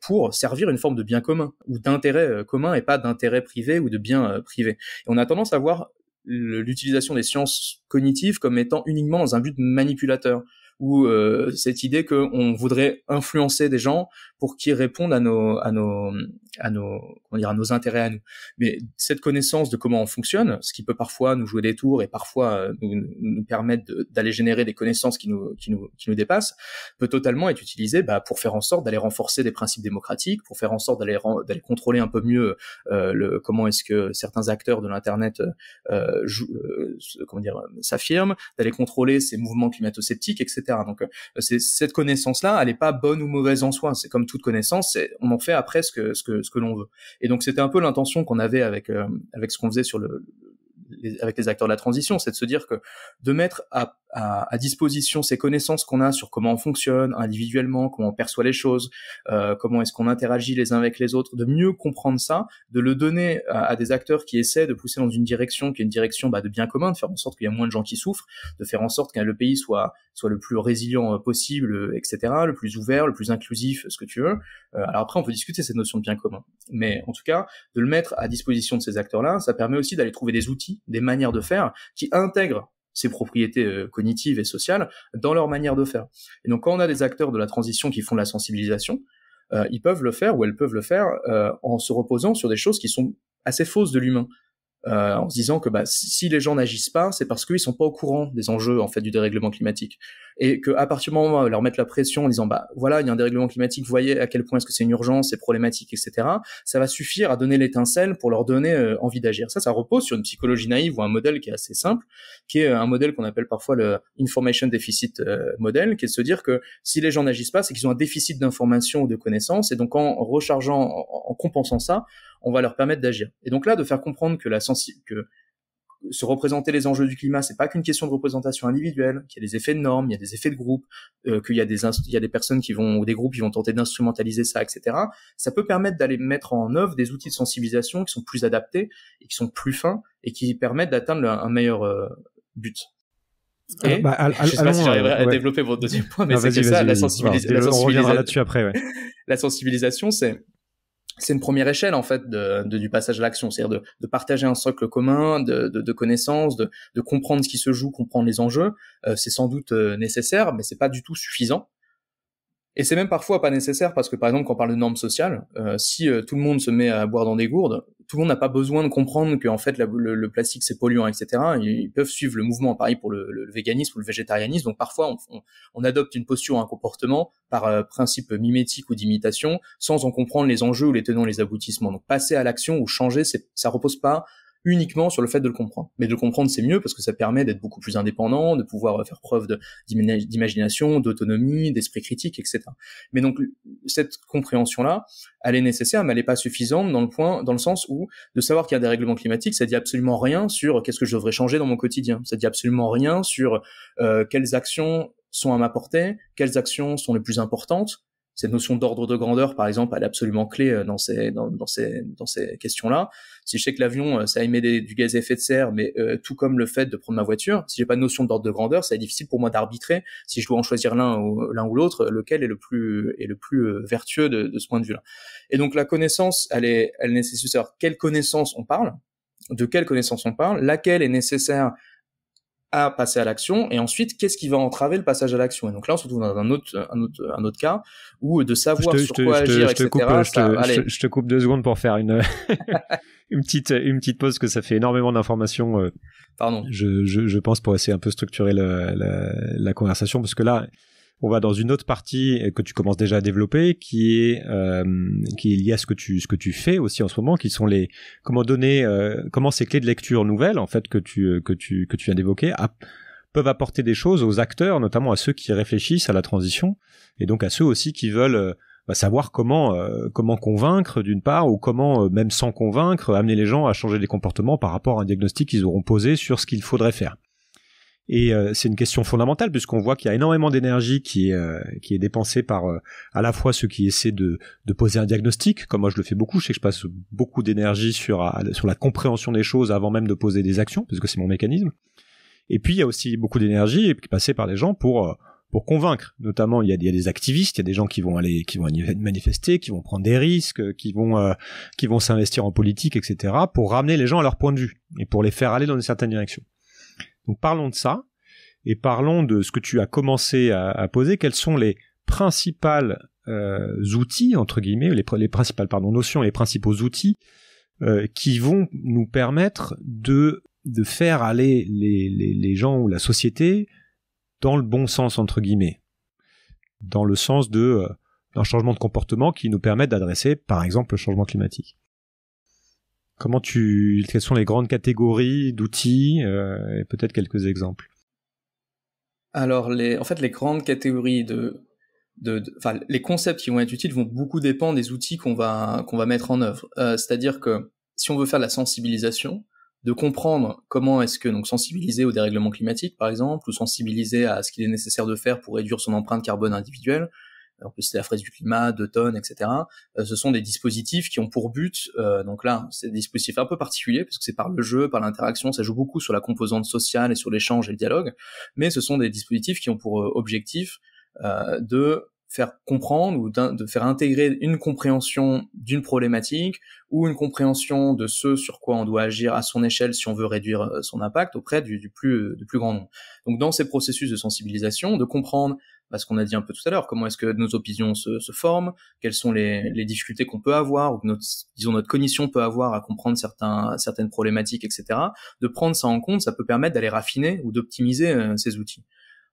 pour servir une forme de bien commun ou d'intérêt commun et pas d'intérêt privé ou de bien privé. Et on a tendance à voir l'utilisation des sciences cognitives comme étant uniquement dans un but manipulateur ou euh, cette idée qu'on voudrait influencer des gens pour qu'ils répondent à nos, à nos, à nos, à nos intérêts à nous. Mais cette connaissance de comment on fonctionne, ce qui peut parfois nous jouer des tours et parfois euh, nous, nous permettre d'aller générer des connaissances qui nous, qui nous, qui nous dépassent, peut totalement être utilisé bah, pour faire en sorte d'aller renforcer des principes démocratiques, pour faire en sorte d'aller, d'aller contrôler un peu mieux euh, le, comment est-ce que certains acteurs de l'internet euh, euh comment dire, s'affirment, d'aller contrôler ces mouvements climato-sceptiques, etc. Donc, euh, c'est, cette connaissance-là, elle n'est pas bonne ou mauvaise en soi. C'est comme de connaissance, on en fait après ce que, ce que, ce que l'on veut. Et donc c'était un peu l'intention qu'on avait avec, euh, avec ce qu'on faisait sur le, avec les acteurs de la transition, c'est de se dire que de mettre à, à, disposition ces connaissances qu'on a sur comment on fonctionne individuellement, comment on perçoit les choses, euh, comment est-ce qu'on interagit les uns avec les autres, de mieux comprendre ça, de le donner à, des acteurs qui essaient de pousser dans une direction qui est une direction bah, de bien commun, de faire en sorte qu'il y ait moins de gens qui souffrent, de faire en sorte qu'un le pays soit soit le plus résilient euh, possible, etc., le plus ouvert, le plus inclusif, ce que tu veux. Euh, alors après, on peut discuter cette notion de bien commun, mais en tout cas, de le mettre à disposition de ces acteurs-là, ça permet aussi d'aller trouver des outils des manières de faire qui intègrent ces propriétés euh, cognitives et sociales dans leur manière de faire. Et donc quand on a des acteurs de la transition qui font de la sensibilisation, euh, ils peuvent le faire ou elles peuvent le faire euh, en se reposant sur des choses qui sont assez fausses de l'humain. Euh, en se disant que bah, si les gens n'agissent pas, c'est parce qu'ils sont pas au courant des enjeux en fait du dérèglement climatique et que à partir du moment où leur mettre la pression en disant bah voilà il y a un dérèglement climatique, voyez à quel point est-ce que c'est une urgence, c'est problématique, etc. Ça va suffire à donner l'étincelle pour leur donner euh, envie d'agir. Ça, ça repose sur une psychologie naïve ou un modèle qui est assez simple, qui est euh, un modèle qu'on appelle parfois le information deficit model, qui est de se dire que si les gens n'agissent pas, c'est qu'ils ont un déficit d'information ou de connaissances et donc en rechargeant, en compensant ça, on va leur permettre d'agir. Et donc là, de faire comprendre que la que se représenter les enjeux du climat, c'est pas qu'une question de représentation individuelle, qu'il y a des effets de normes, il y a des effets de groupe, euh, qu'il y a des il y a des personnes qui vont ou des groupes qui vont tenter d'instrumentaliser ça, etc. Ça peut permettre d'aller mettre en œuvre des outils de sensibilisation qui sont plus adaptés et qui sont plus fins et qui permettent d'atteindre un meilleur euh, but. Bah, je sais pas si j'arriverai à euh, développer votre deuxième point, mais c'est ça, la, sensibilisation... On reviendra là-dessus après. Ouais. [LAUGHS] la sensibilisation, c'est c'est une première échelle en fait de, du passage à l'action, c'est-à-dire de, partager un socle commun de, connaissances, de, comprendre ce qui se joue, comprendre les enjeux. Euh, c'est sans doute euh, nécessaire, mais c'est pas du tout suffisant. Et c'est même parfois pas nécessaire parce que par exemple quand on parle de normes sociales, euh, si euh, tout le monde se met à boire dans des gourdes, tout le monde n'a pas besoin de comprendre que en fait le, plastique c'est polluant, etc. Ils, peuvent suivre le mouvement, pareil pour le, véganisme ou le végétarianisme. Donc parfois on, adopte une posture, un comportement par euh, principe mimétique ou d'imitation sans en comprendre les enjeux ou les tenants, les aboutissements. Donc passer à l'action ou changer, ça repose pas uniquement sur le fait de le comprendre. Mais de comprendre, c'est mieux parce que ça permet d'être beaucoup plus indépendant, de pouvoir faire preuve d'imagination, d'autonomie, d'esprit critique, etc. Mais donc cette compréhension-là, elle est nécessaire, mais elle n'est pas suffisante dans le point, dans le sens où de savoir qu'il y a des règlements climatiques, ça dit absolument rien sur qu'est-ce que je devrais changer dans mon quotidien. Ça dit absolument rien sur euh, quelles actions sont à m'apporter, quelles actions sont les plus importantes, cette notion d'ordre de grandeur, par exemple, elle est absolument clé euh, dans ces, dans, dans ces, dans ces questions-là. Si je sais que l'avion, euh, ça émet du gaz à effet de serre, mais euh, tout comme le fait de prendre ma voiture, si j'ai pas de notion d'ordre de grandeur, c'est difficile pour moi d'arbitrer si je dois en choisir l'un ou l'un ou l'autre, lequel est le plus est le plus vertueux de, de ce point de vue-là. Et donc la connaissance, elle est elle nécessite quelle connaissance on parle, de quelle connaissance on parle, laquelle est nécessaire à passer à l'action et ensuite qu'est-ce qui va entraver le passage à l'action et donc là on se retrouve dans un autre un autre un autre cas où euh, de savoir te, sur quoi je te, Coupe, je, te, coupe deux secondes pour faire une [LAUGHS] [LAUGHS] une petite une petite pause que ça fait énormément d'informations euh, pardon je, je, pense pour essayer un peu structurer la, la conversation parce que là on va dans une autre partie que tu commences déjà à développer, qui est euh, qui est liée à ce que tu ce que tu fais aussi en ce moment, qui sont les comment donner euh, comment ces clés de lecture nouvelles en fait que tu euh, que tu que tu viens d'évoquer peuvent apporter des choses aux acteurs, notamment à ceux qui réfléchissent à la transition et donc à ceux aussi qui veulent bah, savoir comment comment convaincre d'une part ou comment même sans convaincre amener les gens à changer des comportements par rapport à un diagnostic qu'ils auront posé sur ce qu'il faudrait faire. Et euh, c'est une question fondamentale puisqu'on voit qu'il y a énormément d'énergie qui est euh, qui est dépensée par euh, à la fois ceux qui essaient de, poser un diagnostic, comme moi je le fais beaucoup, je sais que je passe beaucoup d'énergie sur sur la compréhension des choses avant même de poser des actions, puisque c'est mon mécanisme. Et puis il y a aussi beaucoup d'énergie qui est passée par les gens pour pour convaincre. Notamment, il y, a, des activistes, il y a des gens qui vont aller, qui vont manifester, qui vont prendre des risques, qui vont, qui vont s'investir en politique, etc., pour ramener les gens à leur point de vue et pour les faire aller dans une certaine direction. Donc parlons de ça et parlons de ce que tu as commencé à, poser. Quels sont les principales euh, outils, entre guillemets, les, principales pardon, notions, les principaux outils euh, qui vont nous permettre de, faire aller les, gens ou la société dans le bon sens, entre guillemets. Dans le sens euh, d'un changement de comportement qui nous permet d'adresser, par exemple, le changement climatique. Comment quelles sont les grandes catégories d'outils euh, et peut-être quelques exemples Alors, les, en fait, les grandes catégories de, les concepts qui vont être utiles vont beaucoup dépendre des outils qu'on va mettre en œuvre. Euh, c'est-à-dire que si on veut faire la sensibilisation, de comprendre comment est-ce que donc sensibiliser au dérèglement climatique par exemple, ou sensibiliser à ce qu'il est nécessaire de faire pour réduire son empreinte carbone individuelle, en plus c'est la fraise du climat, tonnes, etc. Euh, ce sont des dispositifs qui ont pour but, euh, donc là c'est des dispositifs un peu particuliers parce que c'est par le jeu, par l'interaction, ça joue beaucoup sur la composante sociale et sur l'échange et le dialogue, mais ce sont des dispositifs qui ont pour euh, objectif de faire comprendre ou de faire intégrer une compréhension d'une problématique ou une compréhension de ce sur quoi on doit agir à son échelle si on veut réduire son impact auprès du, plus, du plus grand nombre. Donc dans ces processus de sensibilisation, de comprendre parce qu'on a dit un peu tout à l'heure. Comment est-ce que nos opinions se, forment Quelles sont les, difficultés qu'on peut avoir ou que notre, disons notre cognition peut avoir à comprendre certains, certaines problématiques, etc. De prendre ça en compte, ça peut permettre d'aller raffiner ou d'optimiser euh, ces outils.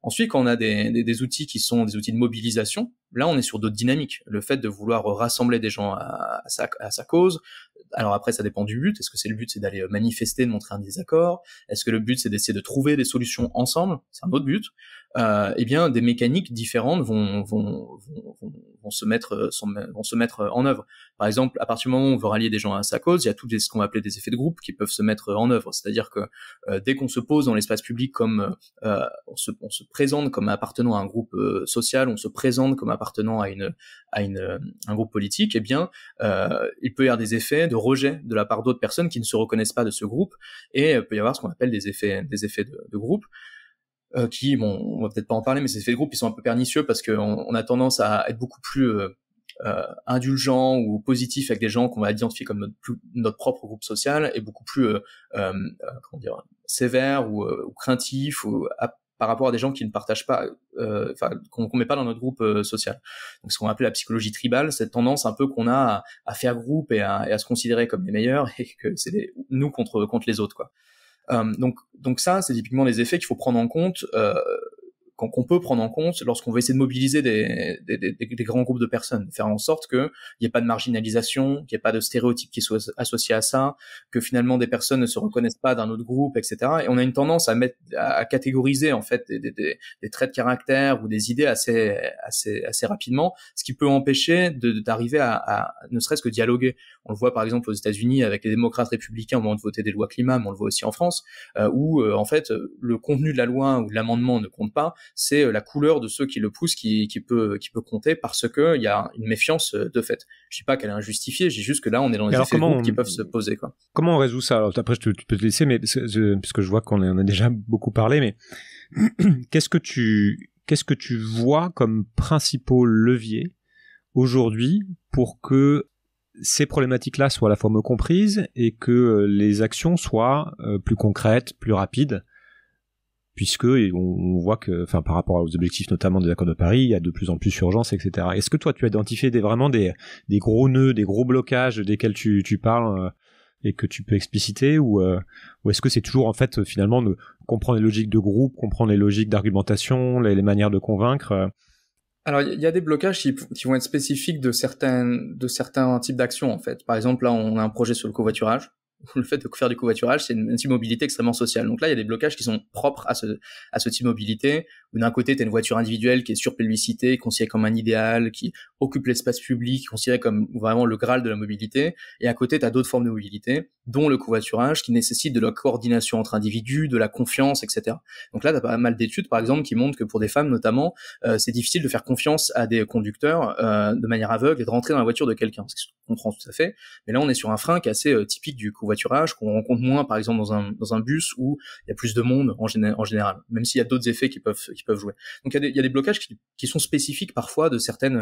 Ensuite, quand on a des, des, outils qui sont des outils de mobilisation, là, on est sur d'autres dynamiques. Le fait de vouloir rassembler des gens à, à, sa, à sa cause, alors après, ça dépend du but. Est-ce que c'est le but, c'est d'aller manifester, de montrer un désaccord Est-ce que le but, c'est d'essayer de trouver des solutions ensemble C'est un autre but euh, eh bien, des mécaniques différentes vont, vont, se mettre, euh, euh, en œuvre. Par exemple, à partir du moment où on veut rallier des gens à sa cause, il y a tout ce qu'on va appeler des effets de groupe qui peuvent se mettre euh, en œuvre. C'est-à-dire que dès qu'on se pose dans l'espace public comme on, se, présente comme appartenant à un groupe social, on se présente comme appartenant à un groupe politique, eh bien, il peut y avoir des effets de rejet de la part d'autres personnes qui ne se reconnaissent pas de ce groupe, et il peut y avoir ce qu'on appelle des effets de groupe euh, qui, bon, on va peut-être pas en parler, mais ces faits de groupe, ils sont un peu pernicieux parce qu'on a tendance à être beaucoup plus euh, euh indulgent ou positif avec des gens qu'on va identifier comme notre, notre, propre groupe social et beaucoup plus euh, euh, euh comment dire, sévère ou, euh, ou craintif ou par rapport à des gens qui ne partagent pas, enfin qu'on met pas dans notre groupe social. Donc ce qu'on appelle la psychologie tribale, cette tendance un peu qu'on a à, faire groupe et à, et à, se considérer comme les meilleurs [LAUGHS] et que c'est nous contre contre les autres quoi. Euh, donc, donc ça, c'est typiquement les effets qu'il faut prendre en compte euh, qu'on peut prendre en compte lorsqu'on veut essayer de mobiliser des, des, des, des, grands groupes de personnes, faire en sorte qu'il n'y ait pas de marginalisation, qu'il n'y ait pas de stéréotypes qui soient associés à ça, que finalement des personnes ne se reconnaissent pas d'un autre groupe, etc. Et on a une tendance à mettre, à catégoriser en fait des, traits de caractère ou des idées assez, assez, assez rapidement, ce qui peut empêcher d'arriver à, à, ne serait-ce que dialoguer. On le voit par exemple aux États-Unis avec les démocrates républicains au moment de voter des lois climat, mais on le voit aussi en France, euh, où euh, en fait euh, le contenu de la loi ou de l'amendement ne compte pas, c'est euh, la couleur de ceux qui le poussent qui, peut, compter parce qu'il y a une méfiance euh, de fait. Je ne dis pas qu'elle est injustifiée, j'ai juste que là, on est dans des effets qui peuvent se poser. Quoi. Comment on résout ça Après, tu peux te laisser, mais parce je vois qu'on en a déjà beaucoup parlé, mais [CLEARS THROAT] qu'est-ce que tu qu'est-ce que tu vois comme principaux leviers aujourd'hui pour que ces problématiques-là soient à la fois mieux comprises et que euh, les actions soient plus concrètes, plus rapides puisque on, voit que, enfin, par rapport aux objectifs notamment des accords de Paris, il y a de plus en plus d'urgence, etc. Est-ce que toi, tu as identifié des, vraiment des, gros nœuds, des gros blocages desquels tu, parles euh, et que tu peux expliciter euh, ou, est-ce que c'est toujours en fait finalement de comprendre les logiques de groupe, comprendre les logiques d'argumentation, les, manières de convaincre euh Alors il y a des blocages qui, vont être spécifiques de certains de certains types d'actions en fait. Par exemple là on a un projet sur le covoiturage le fait de faire du covoiturage, c'est une, immobilité mobilité extrêmement sociale. Donc là, il y a des blocages qui sont propres à ce, à ce type mobilité, d'un côté, tu as une voiture individuelle qui est surpublicitée, considérée comme un idéal, qui occupe l'espace public, considérée comme vraiment le graal de la mobilité. Et à côté, tu as d'autres formes de mobilité, dont le covoiturage, qui nécessite de la coordination entre individus, de la confiance, etc. Donc là, tu as pas mal d'études, par exemple, qui montrent que pour des femmes notamment, euh, c'est difficile de faire confiance à des conducteurs euh, de manière aveugle et de rentrer dans la voiture de quelqu'un, ce qui je tout à fait. Mais là, on est sur un frein qui est assez euh, typique du covoiturage, qu'on rencontre moins, par exemple, dans un, dans un bus où il y a plus de monde en, général, même s'il y a d'autres effets qui peuvent peuvent jouer. Donc il y, a des blocages qui, sont spécifiques parfois de certaines,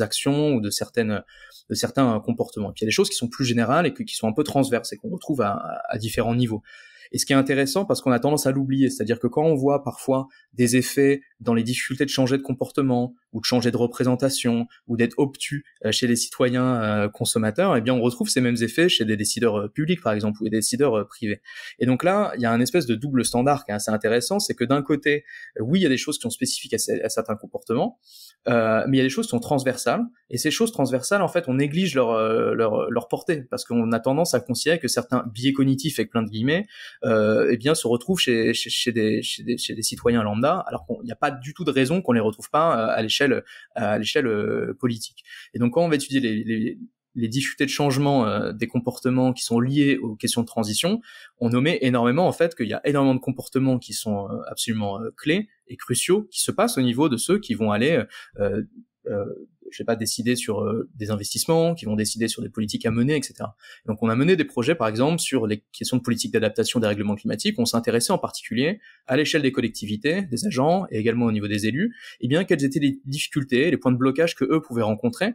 actions ou de, certains comportements. Et puis il y a des choses qui sont plus générales et qui sont un peu transverses et qu'on retrouve à différents niveaux. Et ce qui est intéressant, parce qu'on a tendance à l'oublier, c'est-à-dire que quand on voit parfois des effets dans les difficultés de changer de comportement, ou de changer de représentation, ou d'être obtus euh, chez les citoyens euh, consommateurs, eh bien on retrouve ces mêmes effets chez des décideurs euh, publics, par exemple, ou des décideurs privés. Et donc là, il y a un espèce de double standard qui est assez intéressant, c'est que d'un côté, oui, il y a des choses qui sont spécifiques à, certains comportements, mais il y a des choses qui sont transversales, et ces choses transversales, en fait, on néglige leur, leur, leur portée, parce qu'on a tendance à considérer que certains biais cognitifs, avec plein de guillemets, euh, eh bien, se retrouvent chez, chez, des, chez, des, citoyens lambda, alors qu'il n'y a pas du tout de raison qu'on les retrouve pas à l'échelle euh, à l'échelle euh, politique. Et donc quand on va étudier les, difficultés de changement euh, des comportements qui sont liés aux questions de transition, on nommait énormément en fait qu'il y a énormément de comportements qui sont absolument clés et cruciaux qui se passent au niveau de ceux qui vont aller euh, je sais pas, décider sur euh, des investissements, qui vont décider sur des politiques à mener, etc. Donc on a mené des projets, par exemple, sur les questions de politique d'adaptation des règlements climatiques. On s'intéressait en particulier à l'échelle des collectivités, des agents et également au niveau des élus, et eh bien quelles étaient les difficultés, les points de blocage que eux pouvaient rencontrer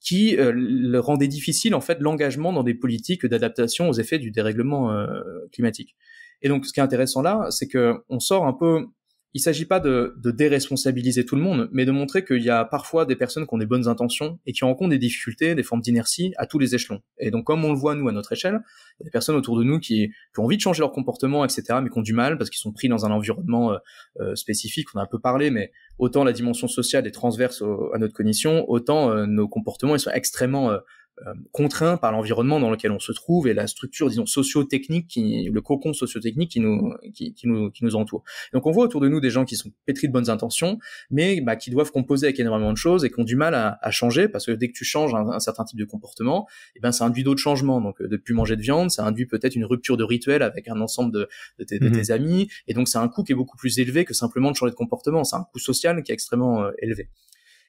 qui euh, rendaient difficile en fait l'engagement dans des politiques d'adaptation aux effets du dérèglement euh, climatique. Et donc ce qui est intéressant là, c'est que on sort un peu il ne s'agit pas de, déresponsabiliser tout le monde, mais de montrer qu'il y a parfois des personnes qui ont des bonnes intentions et qui rencontrent des difficultés, des formes d'inertie à tous les échelons. Et donc, comme on le voit, nous, à notre échelle, il y a des personnes autour de nous qui, ont envie de changer leur comportement, etc., mais qui ont du mal parce qu'ils sont pris dans un environnement euh, euh, spécifique. On a un peu parlé, mais autant la dimension sociale est transverse à notre cognition, autant euh, nos comportements, ils sont extrêmement euh, contraint par l'environnement dans lequel on se trouve et la structure, disons, socio-technique, qui, le cocon socio-technique qui nous, qui, nous, qui nous entoure. Donc on voit autour de nous des gens qui sont pétris de bonnes intentions, mais bah, qui doivent composer avec énormément de choses et qui ont du mal à, changer, parce que dès que tu changes un, certain type de comportement, et eh ben, ça induit d'autres changements. Donc euh, de plus manger de viande, ça induit peut-être une rupture de rituel avec un ensemble de, de, mhm. tes, amis, et donc c'est un coût qui est beaucoup plus élevé que simplement de changer de comportement, c'est un coût social qui est extrêmement euh, élevé.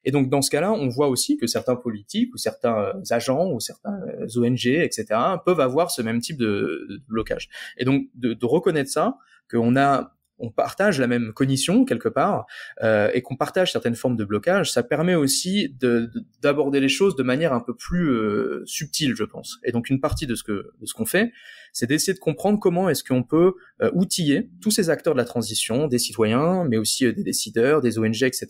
Et donc dans ce cas-là, on voit aussi que certains politiques ou certains euh, agents ou certains euh, ONG, etc., peuvent avoir ce même type de, blocage. Et donc de, de reconnaître ça, qu'on a on partage la même cognition quelque part euh, et qu'on partage certaines formes de blocage, ça permet aussi d'aborder les choses de manière un peu plus euh, subtile, je pense. Et donc une partie de ce que ce qu'on fait, c'est d'essayer de comprendre comment est-ce qu'on peut euh, outiller tous ces acteurs de la transition, des citoyens, mais aussi des décideurs, des ONG, etc.,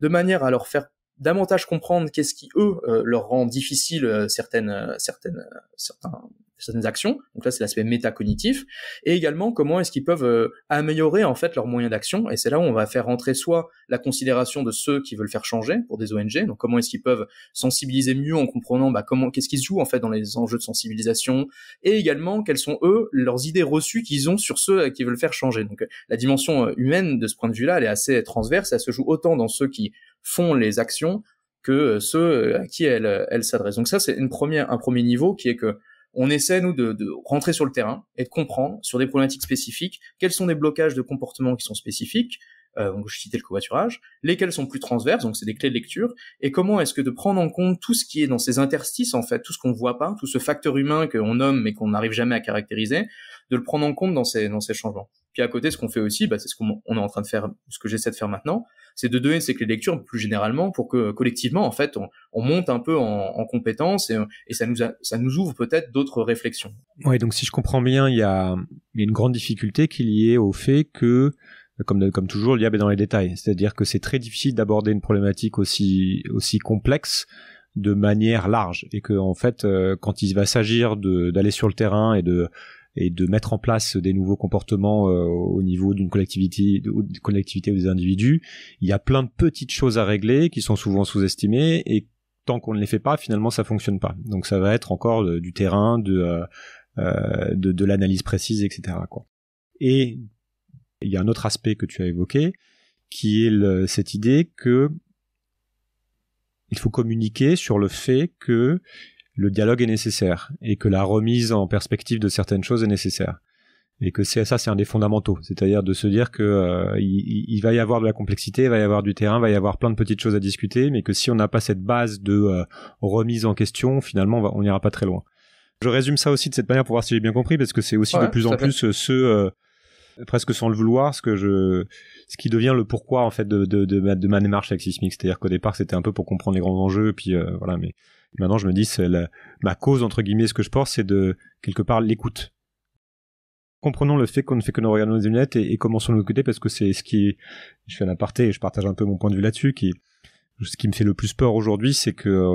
de manière à leur faire davantage comprendre qu'est-ce qui eux euh, leur rend difficile euh, certaines euh, certaines certains, certaines actions. Donc là c'est l'aspect métacognitif et également comment est-ce qu'ils peuvent améliorer en fait leurs moyens d'action et c'est là où on va faire rentrer soit la considération de ceux qui veulent faire changer pour des ONG. Donc comment est-ce qu'ils peuvent sensibiliser mieux en comprenant bah, comment qu'est-ce qui se joue en fait dans les enjeux de sensibilisation et également quelles sont eux leurs idées reçues qu'ils ont sur ceux qui veulent faire changer. Donc la dimension humaine de ce point de vue-là elle est assez transverse, elle se joue autant dans ceux qui font les actions que euh, ceux euh, à qui elles, euh, s'adressent. Donc ça, c'est un premier niveau qui est que on essaie, nous, de, rentrer sur le terrain et de comprendre sur des problématiques spécifiques quels sont des blocages de comportement qui sont spécifiques, euh, donc je citais le covoiturage, lesquelles sont plus transverses, donc c'est des clés de lecture, et comment est-ce que de prendre en compte tout ce qui est dans ces interstices, en fait, tout ce qu'on voit pas, tout ce facteur humain qu'on nomme mais qu'on n'arrive jamais à caractériser, de le prendre en compte dans ces, dans ces changements. Puis à côté, ce qu'on fait aussi, bah, c'est ce qu'on est en train de faire, ce que j'essaie de faire maintenant, c'est de donner ces clés de lecture plus généralement pour que collectivement, en fait, on, monte un peu en, en compétences et, ça, nous ça nous ouvre peut-être d'autres réflexions. Oui, donc si je comprends bien, il y a, il y a une grande difficulté qui est liée au fait que comme, comme toujours, l'IAB est dans les détails. C'est-à-dire que c'est très difficile d'aborder une problématique aussi, aussi complexe de manière large et que en fait euh, quand il va s'agir d'aller sur le terrain et de et de mettre en place des nouveaux comportements euh, au niveau d'une collectivité, ou des individus, il y a plein de petites choses à régler qui sont souvent sous-estimées et tant qu'on ne les fait pas, finalement ça fonctionne pas. Donc ça va être encore euh, du terrain, de, de, de l'analyse précise, etc. Quoi. Et il y a un autre aspect que tu as évoqué, qui est cette idée que il faut communiquer sur le fait que le dialogue est nécessaire et que la remise en perspective de certaines choses est nécessaire et que ça c'est un des fondamentaux c'est-à-dire de se dire que euh, il, va y avoir de la complexité il va y avoir du terrain il va y avoir plein de petites choses à discuter mais que si on n'a pas cette base de euh, remise en question finalement on n'ira pas très loin je résume ça aussi de cette manière pour voir si j'ai bien compris parce que c'est aussi de plus en plus euh, ce presque sans le vouloir ce que je ce qui devient le pourquoi en fait de de, de, ma, démarche avec Sismic c'est-à-dire qu'au départ c'était un peu pour comprendre les grands enjeux puis euh, voilà mais maintenant je me dis c'est la, ma cause entre guillemets ce que je porte c'est de quelque part l'écoute comprenons le fait qu'on ne fait que nous regarder nos lunettes et, commençons à nous écouter parce que c'est ce qui je fais un aparté et je partage un peu mon point de vue là-dessus qui ce qui me fait le plus peur aujourd'hui, c'est que euh,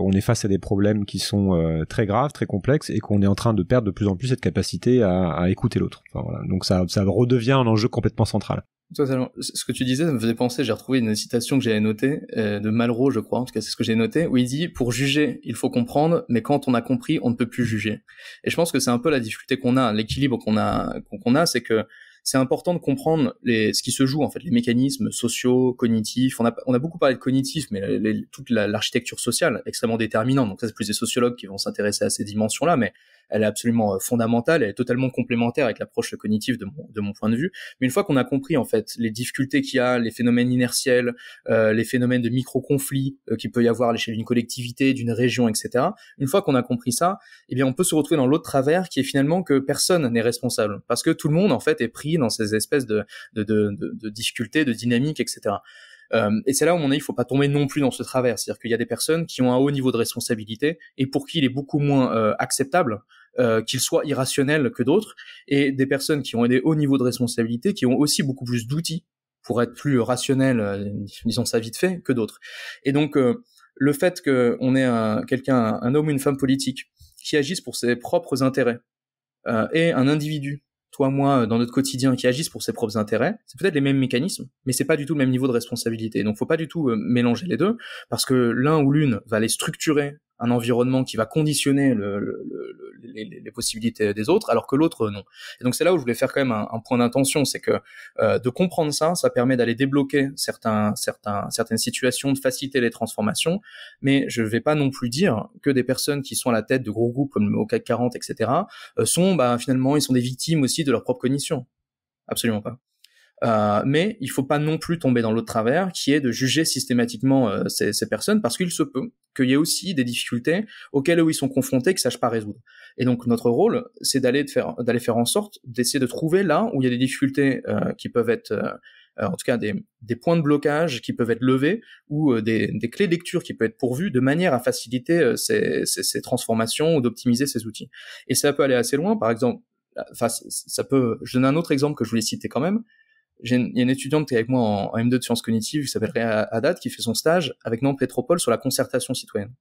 on est face à des problèmes qui sont euh, très graves, très complexes, et qu'on est en train de perdre de plus en plus cette capacité à, écouter l'autre. Donc ça, ça redevient un enjeu complètement central. Ce que tu disais, ça me faisait penser, j'ai retrouvé une citation que j'avais notée, euh, de Malraux, je crois, en tout cas c'est ce que j'ai noté, où il dit « Pour juger, il faut comprendre, mais quand on a compris, on ne peut plus juger. » Et je pense que c'est un peu la difficulté qu'on a, l'équilibre qu'on a, qu'on a, c'est que c'est important de comprendre les, ce qui se joue en fait, les mécanismes sociaux, cognitifs. On a, on a beaucoup parlé de cognitif, mais toute l'architecture sociale est extrêmement déterminante. Donc ça, c'est plus des sociologues qui vont s'intéresser à ces dimensions-là, mais elle est absolument euh, fondamentale, elle est totalement complémentaire avec l'approche cognitive de mon, point de vue. Mais une fois qu'on a compris en fait les difficultés qu'il y a, les phénomènes inertiels, euh, les phénomènes de micro-conflits qui euh, qu'il peut y avoir à l'échelle d'une collectivité, d'une région, etc. Une fois qu'on a compris ça, eh bien on peut se retrouver dans l'autre travers qui est finalement que personne n'est responsable parce que tout le monde en fait est pris dans ces espèces de, difficultés, de dynamiques, etc. Euh, et c'est là où, on est. Il ne faut pas tomber non plus dans ce travers. C'est-à-dire qu'il y a des personnes qui ont un haut niveau de responsabilité et pour qui il est beaucoup moins euh, acceptable euh, qu'ils soient irrationnels que d'autres, et des personnes qui ont des hauts niveaux de responsabilité qui ont aussi beaucoup plus d'outils pour être plus rationnels, disons ça vite fait, que d'autres. Et donc, le fait qu'on ait un, quelqu'un, un homme ou une femme politique, qui agisse pour ses propres intérêts, et un individu toi, moi, euh, dans notre quotidien, qui agissent pour ses propres intérêts, c'est peut-être les mêmes mécanismes, mais c'est pas du tout le même niveau de responsabilité. Donc, faut pas du tout euh, mélanger les deux, parce que l'un ou l'une va les structurer un environnement qui va conditionner le, les, possibilités des autres, alors que l'autre non. Et donc c'est là où je voulais faire quand même un, point d'intention, c'est que euh, de comprendre ça, ça permet d'aller débloquer certains, certains, certaines situations, de faciliter les transformations, mais je ne vais pas non plus dire que des personnes qui sont à la tête de gros groupes comme le CAC 40, etc., sont bah, finalement, ils sont des victimes aussi de leur propre cognition. Absolument pas. Euh, mais il faut pas non plus tomber dans l'autre travers, qui est de juger systématiquement euh, ces, ces, personnes, parce qu'il se peut qu'il y ait aussi des difficultés auxquelles eux ils sont confrontés, qu'ils sachent pas résoudre. Et donc notre rôle, c'est d'aller faire, d'aller faire en sorte d'essayer de trouver là où il y a des difficultés euh, qui peuvent être en tout cas des, des, points de blocage qui peuvent être levés ou des, des clés de lecture qui peuvent être pourvues de manière à faciliter ces, ces, ces transformations ou d'optimiser ces outils. Et ça peut aller assez loin, par exemple, enfin, ça peut, je donne un autre exemple que je voulais citer quand même, il y a une étudiante qui est avec moi en, M2 de sciences cognitives qui s'appelle Réa Haddad, qui fait son stage avec Nantes Pétropole sur la concertation citoyenne.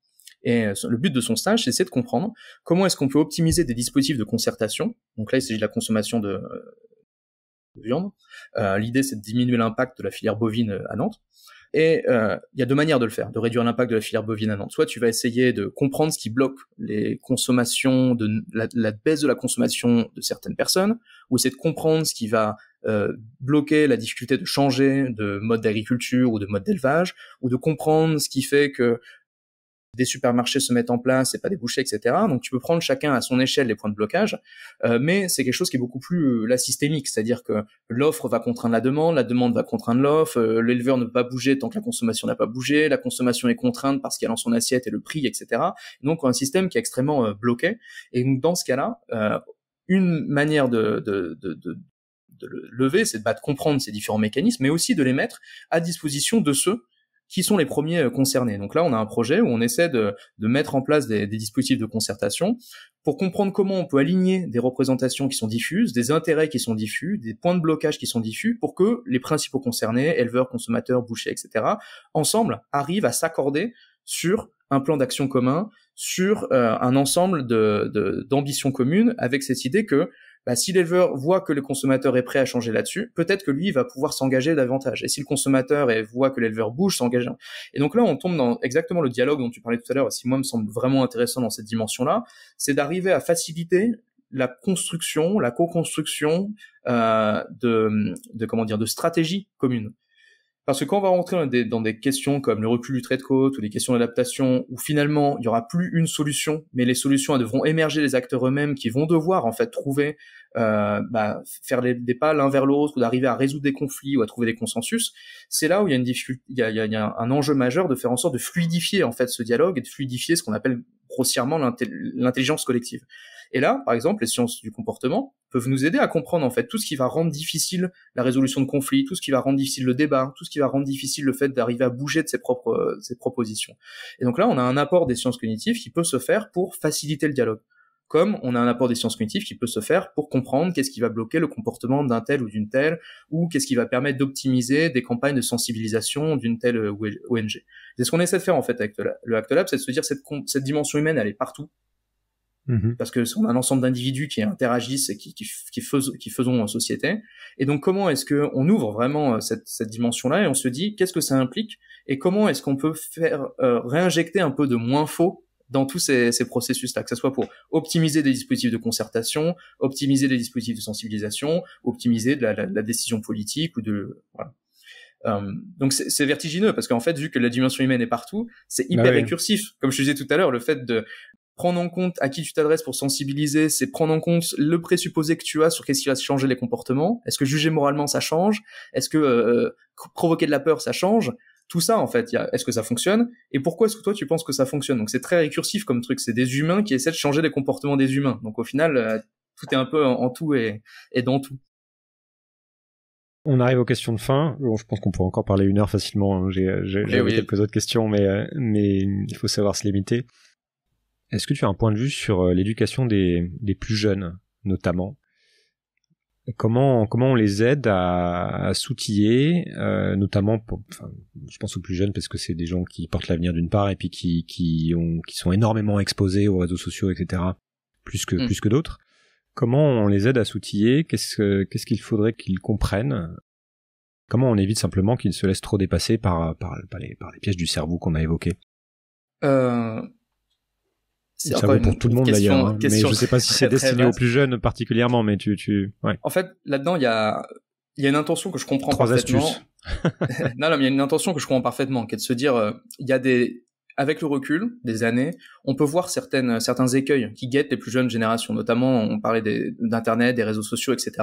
Et euh, le but de son stage, c'est de comprendre comment est-ce qu'on peut optimiser des dispositifs de concertation. Donc là, il s'agit de la consommation de, euh, de viande. Euh, l'idée, c'est de diminuer l'impact de la filière bovine à Nantes. Et il y a deux manières de le faire, de réduire l'impact de la filière bovine à Nantes. Soit tu vas essayer de comprendre ce qui bloque les consommations, de la, la baisse de la consommation de certaines personnes, ou essayer de comprendre ce qui va euh, bloquer la difficulté de changer de mode d'agriculture ou de mode d'élevage, ou de comprendre ce qui fait que des supermarchés se mettent en place et pas des bouchers, etc. Donc tu peux prendre chacun à son échelle les points de blocage, euh, mais c'est quelque chose qui est beaucoup plus euh, la systémique, c'est-à-dire que l'offre va contraindre la demande, la demande va contraindre l'offre, l'éleveur ne peut pas bouger tant que la consommation n'a pas bougé, la consommation est contrainte parce qu'elle en son assiette et le prix, etc. Donc un système qui est extrêmement bloqué. Et donc dans ce cas-là, une manière de de lever, c'est bah, de comprendre ces différents mécanismes, mais aussi de les mettre à disposition de ceux qui sont les premiers euh, concernés. Donc là, on a un projet où on essaie de, mettre en place des, dispositifs de concertation pour comprendre comment on peut aligner des représentations qui sont diffuses, des intérêts qui sont diffus, des points de blocage qui sont diffus, pour que les principaux concernés, éleveurs, consommateurs, bouchers, etc., ensemble, arrivent à s'accorder sur un plan d'action commun, sur euh, un ensemble d'ambitions communes, avec cette idée que bah, si l'éleveur voit que le consommateur est prêt à changer là-dessus, peut-être que lui il va pouvoir s'engager davantage. Et si le consommateur voit que l'éleveur bouge, s'engage. Et donc là, on tombe dans exactement le dialogue dont tu parlais tout à l'heure, et qui moi me semble vraiment intéressant dans cette dimension-là, c'est d'arriver à faciliter la construction, la co-construction euh, de, de comment dire, de stratégies communes. Parce que quand on va rentrer dans des, dans des, questions comme le recul du trait de côte ou des questions d'adaptation, où finalement il n'y aura plus une solution, mais les solutions elles devront émerger des acteurs eux-mêmes qui vont devoir en fait trouver euh, bah, faire des, pas l'un vers l'autre ou d'arriver à résoudre des conflits ou à trouver des consensus, c'est là où il y a une difficulté, il y a, il y a un enjeu majeur de faire en sorte de fluidifier en fait ce dialogue et de fluidifier ce qu'on appelle grossièrement l'intelligence collective. Et là, par exemple, les sciences du comportement peuvent nous aider à comprendre en fait tout ce qui va rendre difficile la résolution de conflits, tout ce qui va rendre difficile le débat, tout ce qui va rendre difficile le fait d'arriver à bouger de ses propres ses propositions. Et donc là, on a un apport des sciences cognitives qui peut se faire pour faciliter le dialogue comme on a un apport des sciences cognitives qui peut se faire pour comprendre qu'est-ce qui va bloquer le comportement d'un tel ou d'une telle, ou qu'est-ce qui va permettre d'optimiser des campagnes de sensibilisation d'une telle euh, ONG. C'est ce qu'on essaie de faire en fait avec le Act Lab, c'est de se dire cette, cette dimension humaine, elle est partout, mm-hmm. parce que on a un ensemble d'individus qui interagissent et qui, qui, faisons en euh, société. Et donc, comment est-ce que ouvre vraiment euh, cette, dimension-là et on se dit qu'est-ce que ça implique et comment est-ce qu'on peut faire réinjecter un peu de moins faux dans tous ces, processus-là, que ce soit pour optimiser des dispositifs de concertation, optimiser des dispositifs de sensibilisation, optimiser de la, décision politique ou de voilà. Euh, donc c'est vertigineux parce qu'en fait vu que la dimension humaine est partout, c'est ah hyper récursif. Comme je te disais tout à l'heure, le fait de prendre en compte à qui tu t'adresses pour sensibiliser, c'est prendre en compte le présupposé que tu as sur qu'est-ce qui va changer les comportements. Est-ce que juger moralement ça change Est-ce que euh, euh, provoquer de la peur ça change tout ça en fait. Est-ce que ça fonctionne et pourquoi est-ce que toi tu penses que ça fonctionne Donc c'est très récursif comme truc. C'est des humains qui essaient de changer les comportements des humains. Donc au final, euh, tout est un peu en, tout et, dans tout. On arrive aux questions de fin. je pense qu'on pourrait encore parler une heure facilement. Hein. J'ai eh oui. quelques autres questions, mais, euh, mais il faut savoir se limiter. Est-ce que tu as un point de vue sur euh, l'éducation des plus jeunes, notamment comment comment on les aide à, s'outiller, euh, notamment, pour, enfin, je pense aux plus jeunes parce que c'est des gens qui portent l'avenir d'une part et puis qui qui ont qui sont énormément exposés aux réseaux sociaux, etc. Plus que mm. plus que d'autres. Comment on les aide à s'outiller Qu'est-ce qu'est-ce qu'il faudrait qu'ils comprennent Comment on évite simplement qu'ils se laissent trop dépasser par par, les, par les pièges du cerveau qu'on a évoqués euh, c'est pour tout le monde d'ailleurs. Hein. Mais je sais pas si c'est destiné aux plus jeunes particulièrement, mais tu, tu, ouais. En fait, là-dedans, il y a, il y a une intention que je comprends parfaitement. Astuces. [LAUGHS] non, non, il y a une intention que je comprends parfaitement, qui est de se dire, euh, il y a des, avec le recul des années, on peut voir certaines, certains écueils qui guettent les plus jeunes générations. Notamment, on parlait d'internet, des, réseaux sociaux, etc.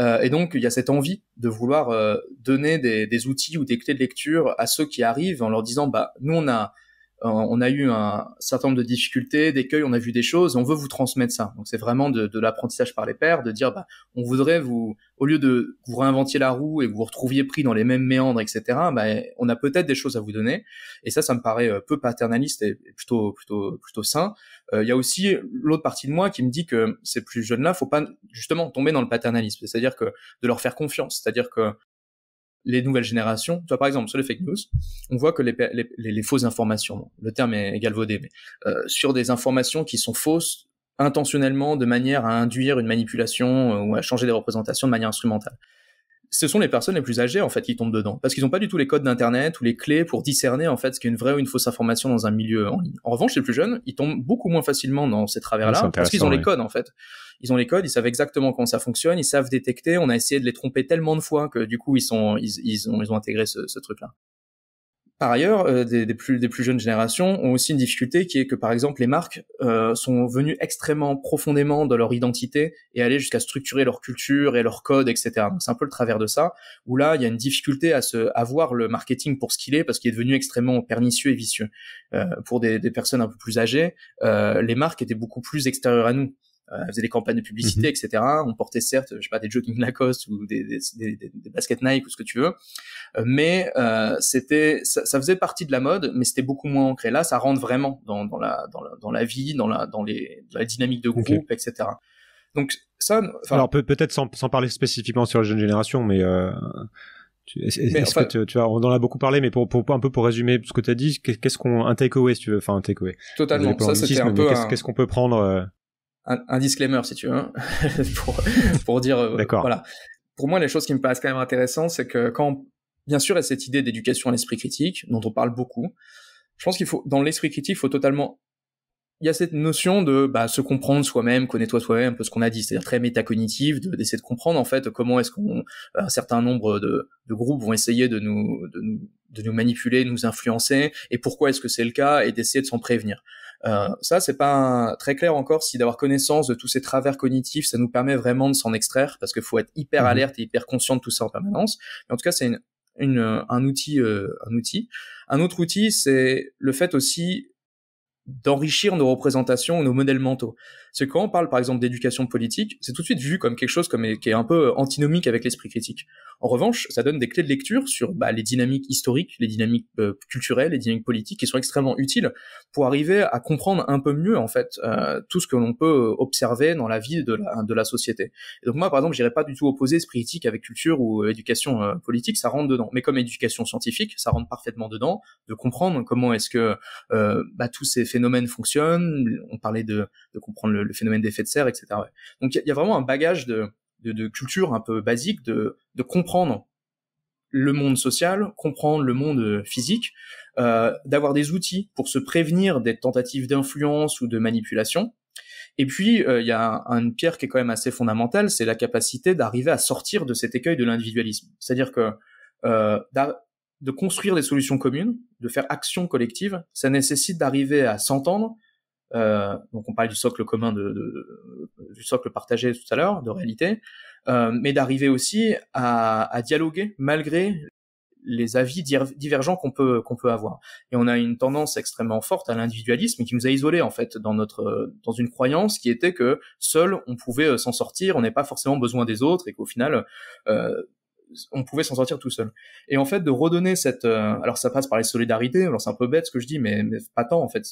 Euh, et donc, il y a cette envie de vouloir euh, donner des, des outils ou des clés de lecture à ceux qui arrivent en leur disant, bah, nous on a on a eu un certain nombre de difficultés, d'écueils, on a vu des choses, on veut vous transmettre ça. Donc c'est vraiment de, l'apprentissage par les pères, de dire bah, on voudrait vous, au lieu de vous réinventiez la roue et vous vous retrouviez pris dans les mêmes méandres, etc. Bah, on a peut-être des choses à vous donner, et ça, ça me paraît euh, peu paternaliste et plutôt plutôt plutôt sain. Euh, il y a aussi l'autre partie de moi qui me dit que ces plus jeunes-là, faut pas justement tomber dans le paternalisme, c'est-à-dire que de leur faire confiance, c'est-à-dire que les nouvelles générations. Toi, par exemple, sur les fake news, on voit que les, fausses informations, le terme est galvaudé, mais euh, sur des informations qui sont fausses intentionnellement de manière à induire une manipulation euh, ou à changer des représentations de manière instrumentale. Ce sont les personnes les plus âgées en fait qui tombent dedans parce qu'ils n'ont pas du tout les codes d'internet ou les clés pour discerner en fait ce qu'est une vraie ou une fausse information dans un milieu en ligne. En revanche, les plus jeunes, ils tombent beaucoup moins facilement dans ces travers-là parce qu'ils ont les codes en fait ils ont les codes, ils savent exactement comment ça fonctionne, ils savent détecter. On a essayé de les tromper tellement de fois que du coup, ils, sont, ont, ils intégré ce, truc-là. Par ailleurs, euh, des, plus, des plus jeunes générations ont aussi une difficulté qui est que, par exemple, les marques euh, sont venues extrêmement profondément dans leur identité et aller jusqu'à structurer leur culture et leur code, etc. C'est un peu le travers de ça, où là, il y a une difficulté à, se, à voir le marketing pour ce qu'il est, parce qu'il est devenu extrêmement pernicieux et vicieux. Euh, pour des, personnes un peu plus âgées, les marques étaient beaucoup plus extérieures à nous. Euh, elle faisait des campagnes de publicité, mhm. etc. On portait certes, je sais pas, des jogging Lacoste ou des, des, baskets Nike ou ce que tu veux, euh, mais euh, c'était, ça, faisait partie de la mode, mais c'était beaucoup moins ancré. Là, ça rentre vraiment dans, la, dans, la, dans la vie, dans la, dans les, la dynamique de groupe, etc. Donc ça, alors peut-être sans, sans parler spécifiquement sur la jeune génération, mais tu, tu on en a beaucoup parlé, mais pour, pour, un peu pour résumer ce que tu as dit, qu'est-ce qu'on un takeaway si tu veux, enfin un takeaway. Totalement. Ça c'était un peu. Qu'est-ce qu'on peut prendre un, disclaimer, si tu veux, hein, [LAUGHS] pour, pour, dire. Euh, D'accord. voilà. Pour moi, les choses qui me paraissent quand même intéressantes, c'est que quand, bien sûr, il y a cette idée d'éducation à l'esprit critique, dont on parle beaucoup. Je pense qu'il faut, dans l'esprit critique, il faut totalement. Il y a cette notion de bah, se comprendre soi-même, connais-toi soi-même, un peu ce qu'on a dit, c'est-à-dire très métacognitif d'essayer de, comprendre en fait comment est-ce qu'on un certain nombre de, de, groupes vont essayer de nous, de nous, de nous manipuler, nous influencer, et pourquoi est-ce que c'est le cas, et d'essayer de s'en prévenir. Euh, ça, c'est pas très clair encore si d'avoir connaissance de tous ces travers cognitifs, ça nous permet vraiment de s'en extraire parce qu'il faut être hyper mhm. alerte et hyper conscient de tout ça en permanence. Mais en tout cas, c'est euh, un outil, euh, un outil. Un autre outil, c'est le fait aussi d'enrichir nos représentations, nos modèles mentaux c'est quand on parle par exemple d'éducation politique, c'est tout de suite vu comme quelque chose comme, qui est un peu euh, antinomique avec l'esprit critique. En revanche, ça donne des clés de lecture sur bah, les dynamiques historiques, les dynamiques euh, culturelles, les dynamiques politiques qui sont extrêmement utiles pour arriver à comprendre un peu mieux en fait euh, tout ce que l'on peut observer dans la vie de la, de la société. Et donc moi par exemple, j'irais pas du tout opposer esprit critique avec culture ou éducation politique, ça rentre dedans. Mais comme éducation scientifique, ça rentre parfaitement dedans de comprendre comment est-ce que bah, tous ces phénomènes fonctionnent. On parlait de comprendre le le, phénomène d'effet de serre, etc. Donc il y, a vraiment un bagage de, de, culture un peu basique de, comprendre le monde social, comprendre le monde euh, physique, euh, d'avoir des outils pour se prévenir des tentatives d'influence ou de manipulation. Et puis, euh, il y a une pierre qui est quand même assez fondamentale, c'est la capacité d'arriver à sortir de cet écueil de l'individualisme. C'est-à-dire que de construire des solutions communes, de faire action collective, ça nécessite d'arriver à s'entendre, euh, donc on parlait du socle commun de, du socle partagé tout à l'heure de réalité, euh, mais d'arriver aussi à, dialoguer malgré les avis divergents qu'on peut avoir. Et on a une tendance extrêmement forte à l'individualisme qui nous a isolés en fait dans notre dans une croyance qui était que seul on pouvait euh, s'en sortir, on n'est pas forcément besoin des autres et qu'au final on pouvait s'en sortir tout seul. Et en fait, de redonner cette, alors ça passe par les solidarités. Alors c'est un peu bête ce que je dis, mais pas tant en fait.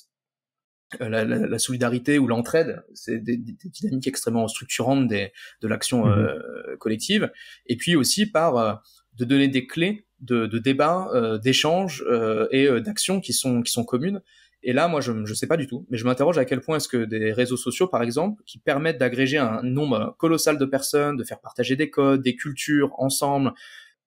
Euh, la, solidarité ou l'entraide, c'est des, dynamiques extrêmement structurantes des, de l'action mmh. euh, collective, et puis aussi par euh, de donner des clés de, de débat, euh, d'échanges et d'actions qui sont qui sont communes. Et là, moi, je ne sais pas du tout, mais je m'interroge à quel point est-ce que des réseaux sociaux, par exemple, qui permettent d'agréger un nombre colossal de personnes, de faire partager des codes, des cultures ensemble,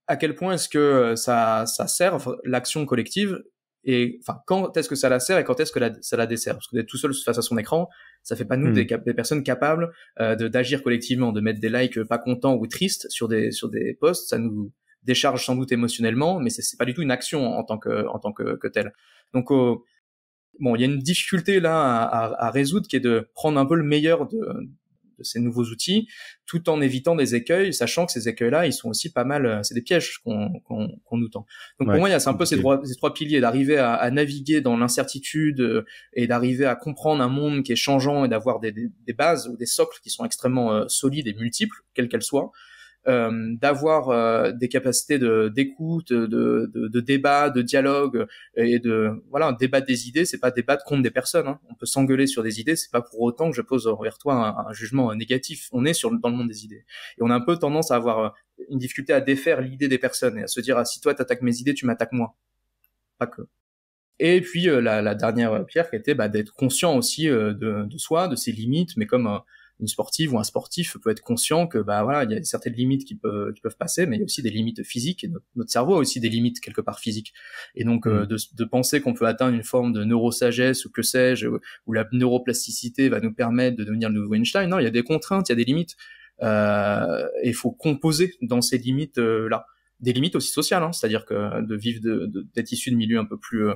à quel point est-ce que ça, ça serve l'action collective et enfin quand est-ce que ça la sert et quand est-ce que ça la dessert parce que d'être tout seul face à son écran ça fait pas nous hmm. des, des, personnes capables euh, d'agir collectivement de mettre des likes euh, pas contents ou tristes sur des sur des posts ça nous décharge sans doute émotionnellement mais c'est pas du tout une action en tant que en tant que, que telle donc bon il y a une difficulté là à, à résoudre qui est de prendre un peu le meilleur de de ces nouveaux outils, tout en évitant des écueils, sachant que ces écueils-là, ils sont aussi pas mal, euh, c'est des pièges qu'on qu'on nous tend. Donc pour moi, il y a un peu ces trois, ces trois piliers, d'arriver à, naviguer dans l'incertitude euh, et d'arriver à comprendre un monde qui est changeant et d'avoir des, bases ou des socles qui sont extrêmement euh, solides et multiples, quelles qu'elles soient. Euh, d'avoir euh, des capacités de d'écoute, de, de, de, débat, de dialogue euh, et de voilà, un débat des idées, c'est pas débat contre des personnes. Hein. On peut s'engueuler sur des idées, c'est pas pour autant que je pose envers toi un, jugement négatif. On est sur dans le monde des idées et on a un peu tendance à avoir une difficulté à défaire l'idée des personnes et à se dire ah, si toi t'attaques mes idées, tu m'attaques moi. Pas que. Et puis la, la, dernière pierre qui était bah, d'être conscient aussi de, de, soi, de ses limites, mais comme une sportive ou un sportif peut être conscient que bah voilà il y a certaines limites qui peuvent passer mais il y a aussi des limites physiques et notre, cerveau a aussi des limites quelque part physiques et donc euh, mm. de, penser qu'on peut atteindre une forme de neurosagesse ou que sais-je ou, la neuroplasticité va nous permettre de devenir le nouveau Einstein non il y a des contraintes il y a des limites euh, et il faut composer dans ces limites euh, là des limites aussi sociales hein, c'est-à-dire que de vivre d'être de, issu de milieux un peu plus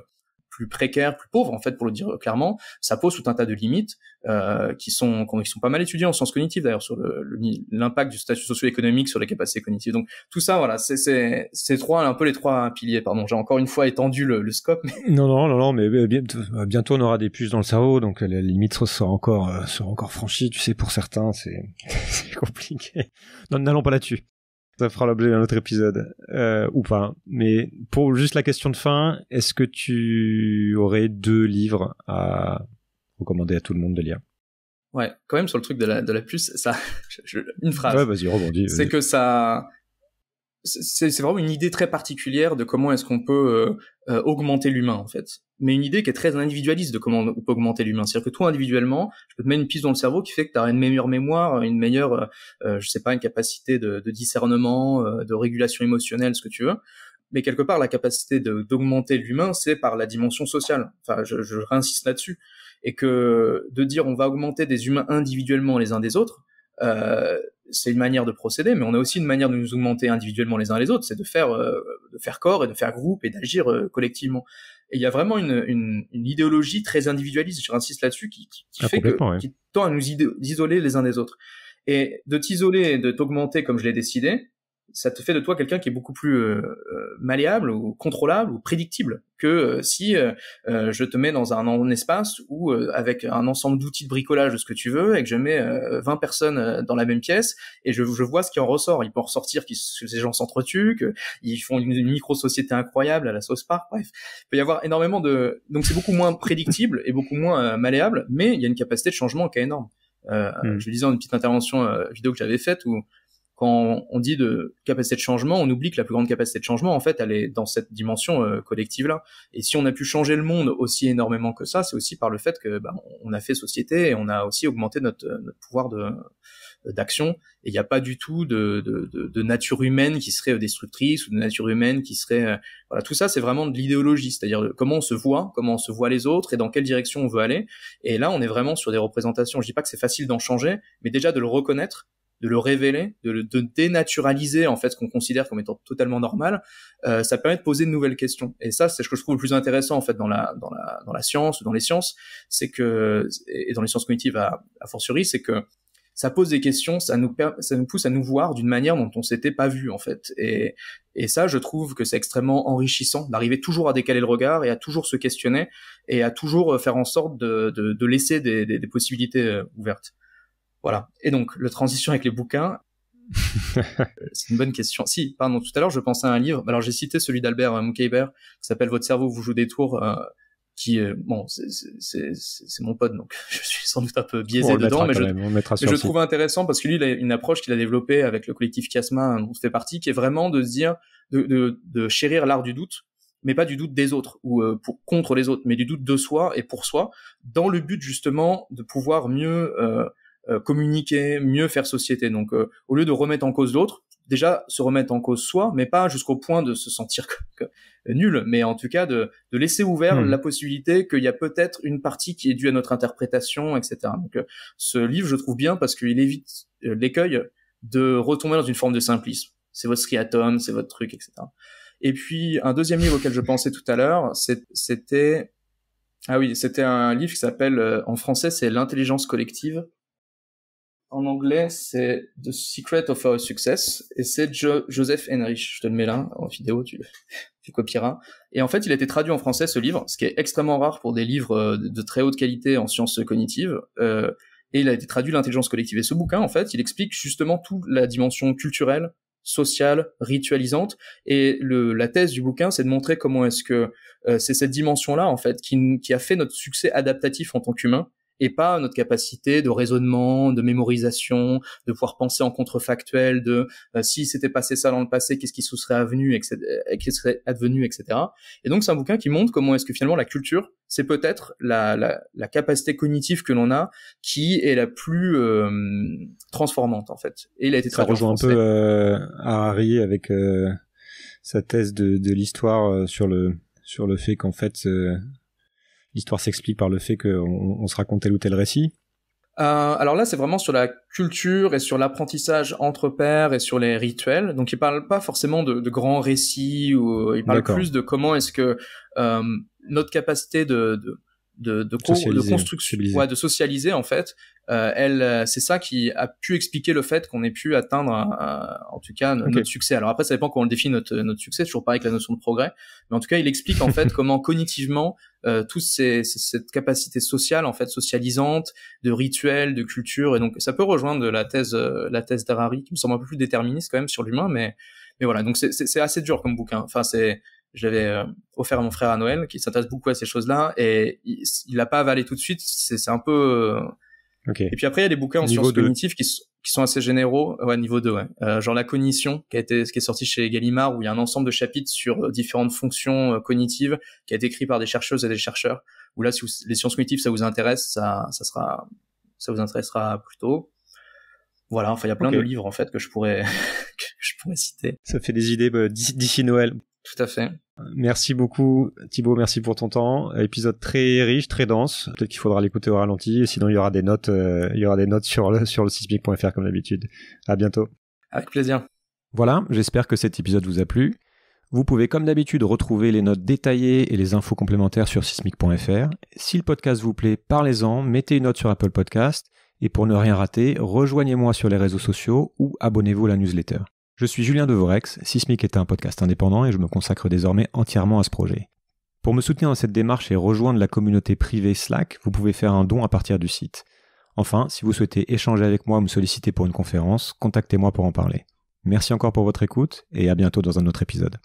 plus précaires, plus pauvres, en fait, pour le dire euh, clairement, ça pose tout un tas de limites euh, qui sont qui sont pas mal étudiées en sciences cognitives d'ailleurs sur l'impact du statut socio-économique sur les capacités cognitives. Donc tout ça, voilà, c'est c'est trois un peu les trois piliers. Pardon, j'ai encore une fois étendu le, le scope. Non, non, non, non, mais euh, bientôt, on aura des puces dans le cerveau, donc euh, les limites seront encore euh, encore franchies. Tu sais, pour certains, c'est [LAUGHS] compliqué. Non, n'allons pas là-dessus. Ça fera l'objet d'un autre épisode, euh, ou pas. Mais pour juste la question de fin, est-ce que tu aurais deux livres à recommander à tout le monde de lire Ouais, quand même sur le truc de la, de la puce, ça, [LAUGHS] une phrase. Ouais, vas-y, rebondis. c'est que ça, c'est vraiment une idée très particulière de comment est-ce qu'on peut euh, euh, augmenter l'humain en fait. Mais une idée qui est très individualiste de comment on peut augmenter l'humain. C'est-à-dire que toi individuellement, je peux te mettre une piste dans le cerveau qui fait que tu as une meilleure mémoire, une meilleure, euh, je sais pas, une capacité de, discernement, de régulation émotionnelle, ce que tu veux. Mais quelque part, la capacité d'augmenter l'humain, c'est par la dimension sociale. Enfin, je, je réinsiste là-dessus. Et que de dire on va augmenter des humains individuellement les uns des autres, euh, c'est une manière de procéder, mais on a aussi une manière de nous augmenter individuellement les uns les autres, c'est de faire euh, de faire corps et de faire groupe et d'agir euh, collectivement. Et il y a vraiment une, une, idéologie très individualiste, j'insiste là-dessus, qui, qui, ah, fait que, qui tend à nous isoler les uns des autres. Et de t'isoler, et de t'augmenter comme je l'ai décidé, ça te fait de toi quelqu'un qui est beaucoup plus euh, euh, malléable ou contrôlable ou prédictible que euh, si je te mets dans un, espace où avec un ensemble d'outils de bricolage de ce que tu veux et que je mets 20 personnes dans la même pièce et je, je, vois ce qui en ressort. Il peut ressortir que ces gens s'entretuent, qu'ils font une, micro-société incroyable à la sauce part, bref. Il peut y avoir énormément de... Donc c'est beaucoup moins prédictible et beaucoup moins malléable, mais il y a une capacité de changement qui est énorme. Euh, hmm. le Je disais dans une petite intervention vidéo que j'avais faite où quand on dit de capacité de changement, on oublie que la plus grande capacité de changement, en fait, elle est dans cette dimension euh, collective-là. Et si on a pu changer le monde aussi énormément que ça, c'est aussi par le fait que bah, on a fait société et on a aussi augmenté notre, euh, pouvoir de euh, d'action. Et il n'y a pas du tout de, de, nature humaine qui serait destructrice ou de nature humaine qui serait voilà tout ça, c'est vraiment de l'idéologie, c'est-à-dire comment on se voit, comment on se voit les autres et dans quelle direction on veut aller. Et là, on est vraiment sur des représentations. Je dis pas que c'est facile d'en changer, mais déjà de le reconnaître de le révéler, de, le, dénaturaliser en fait ce qu'on considère comme étant totalement normal, euh, ça permet de poser de nouvelles questions. Et ça, c'est ce que je trouve le plus intéressant en fait dans la dans la science ou dans les sciences, c'est que et dans les sciences cognitives à, fortiori, c'est que ça pose des questions, ça nous, ça nous pousse à nous voir d'une manière dont on s'était pas vu en fait. Et, et ça, je trouve que c'est extrêmement enrichissant d'arriver toujours à décaler le regard et à toujours se questionner et à toujours euh, faire en sorte de, laisser des possibilités euh, ouvertes. Voilà. Et donc, le transition avec les bouquins, [LAUGHS] c'est une bonne question. Si, pardon, tout à l'heure, je pensais à un livre. Alors, j'ai cité celui d'Albert euh, Mukaiber, qui s'appelle Votre cerveau vous joue des tours, euh, qui, euh, bon, c'est mon pote, donc [LAUGHS] je suis sans doute un peu biaisé dedans, mais je, mais je trouve intéressant parce que lui, il a une approche qu'il a développée avec le collectif Chiasma, hein, dont je partie, qui est vraiment de se dire, de, chérir l'art du doute, mais pas du doute des autres ou pour contre les autres, mais du doute de soi et pour soi, dans le but justement de pouvoir mieux euh, communiquer, mieux faire société. Donc, euh, au lieu de remettre en cause l'autre, déjà se remettre en cause soi, mais pas jusqu'au point de se sentir [LAUGHS] euh, nul, mais en tout cas de, laisser ouvert hmm. la possibilité qu'il y a peut-être une partie qui est due à notre interprétation, etc. Donc ce livre, je trouve bien parce qu'il évite l'écueil de retomber dans une forme de simplisme. C'est votre striatum, c'est votre truc, etc. Et puis un deuxième livre auquel je pensais tout à l'heure, c'était ah oui, c'était un livre qui s'appelle en français c'est l'intelligence collective en anglais, c'est The Secret of Our Success, et c'est Joseph Henrich. Je te le mets là, en vidéo, [LAUGHS] tu, copieras. Et en fait, il a été traduit en français, ce livre, ce qui est extrêmement rare pour des livres euh, de très haute qualité en sciences cognitives. Euh, et il a été traduit l'intelligence collective. Et ce bouquin, en fait, il explique justement toute la dimension culturelle, sociale, ritualisante. Et la thèse du bouquin, c'est de montrer comment est-ce que euh, c'est cette dimension-là, en fait, qui, qui a fait notre succès adaptatif en tant qu'humain et pas notre capacité de raisonnement, de mémorisation, de pouvoir penser en contrefactuel, de euh, si c'était passé ça dans le passé, qu'est-ce qui se serait avenu, etc., euh, qui serait advenu, etc. Et donc c'est un bouquin qui montre comment est-ce que finalement la culture, c'est peut-être la, la, la, capacité cognitive que l'on a qui est la plus euh, transformante en fait. Et il a été ça rejoint un peu euh, Harari avec sa thèse de, de l'histoire sur le sur le fait qu'en fait l'histoire s'explique par le fait qu'on se raconte tel ou tel récit euh, alors là, c'est vraiment sur la culture et sur l'apprentissage entre pairs et sur les rituels. Donc, il parle pas forcément de, grands récits ou euh, il parle plus de comment est-ce que euh, notre capacité de, de, de, construction, ouais, de socialiser en fait. Euh, elle, euh, c'est ça qui a pu expliquer le fait qu'on ait pu atteindre, euh, en tout cas, notre succès. Alors après, ça dépend comment on définit notre, euh, notre succès, toujours pareil avec la notion de progrès. Mais en tout cas, il explique en fait [LAUGHS] comment cognitivement euh, toute ces, cette capacité sociale, en fait, socialisante, de rituels, de culture, et donc ça peut rejoindre la thèse, la thèse d'Harari, qui me semble un peu plus déterministe quand même sur l'humain, mais mais voilà. Donc c'est assez dur comme bouquin. Enfin, c'est je l'avais euh, offert à mon frère à Noël, qui s'intéresse beaucoup à ces choses-là, et il l'a pas avalé tout de suite. C'est un peu. Euh, et puis après, il y a des bouquins en sciences cognitives qui, qui, sont assez généraux, ouais, niveau 2, ouais. Euh, genre la cognition, qui a été, ce qui est sorti chez Gallimard, où il y a un ensemble de chapitres sur différentes fonctions cognitives, qui a été écrit par des chercheuses et des chercheurs. Où là, si les sciences cognitives, ça vous intéresse, ça, ça sera, ça vous intéressera plutôt. Voilà, enfin, il y a plein de livres, en fait, que je pourrais, [LAUGHS] que je pourrais citer. Ça fait des idées bah, d'ici Noël. Tout à fait. Merci beaucoup Thibaut, merci pour ton temps. Épisode très riche, très dense. Peut-être qu'il faudra l'écouter au ralenti, sinon il y aura des notes, euh, il y aura des notes sur le sur sismic.fr comme d'habitude. À bientôt. Avec plaisir. Voilà, j'espère que cet épisode vous a plu. Vous pouvez comme d'habitude retrouver les notes détaillées et les infos complémentaires sur sismic.fr. Si le podcast vous plaît, parlez-en, mettez une note sur Apple Podcast et pour ne rien rater, rejoignez-moi sur les réseaux sociaux ou abonnez-vous à la newsletter. Je suis Julien Devorex, Sismic est un podcast indépendant et je me consacre désormais entièrement à ce projet. Pour me soutenir dans cette démarche et rejoindre la communauté privée Slack, vous pouvez faire un don à partir du site. Enfin, si vous souhaitez échanger avec moi ou me solliciter pour une conférence, contactez-moi pour en parler. Merci encore pour votre écoute et à bientôt dans un autre épisode.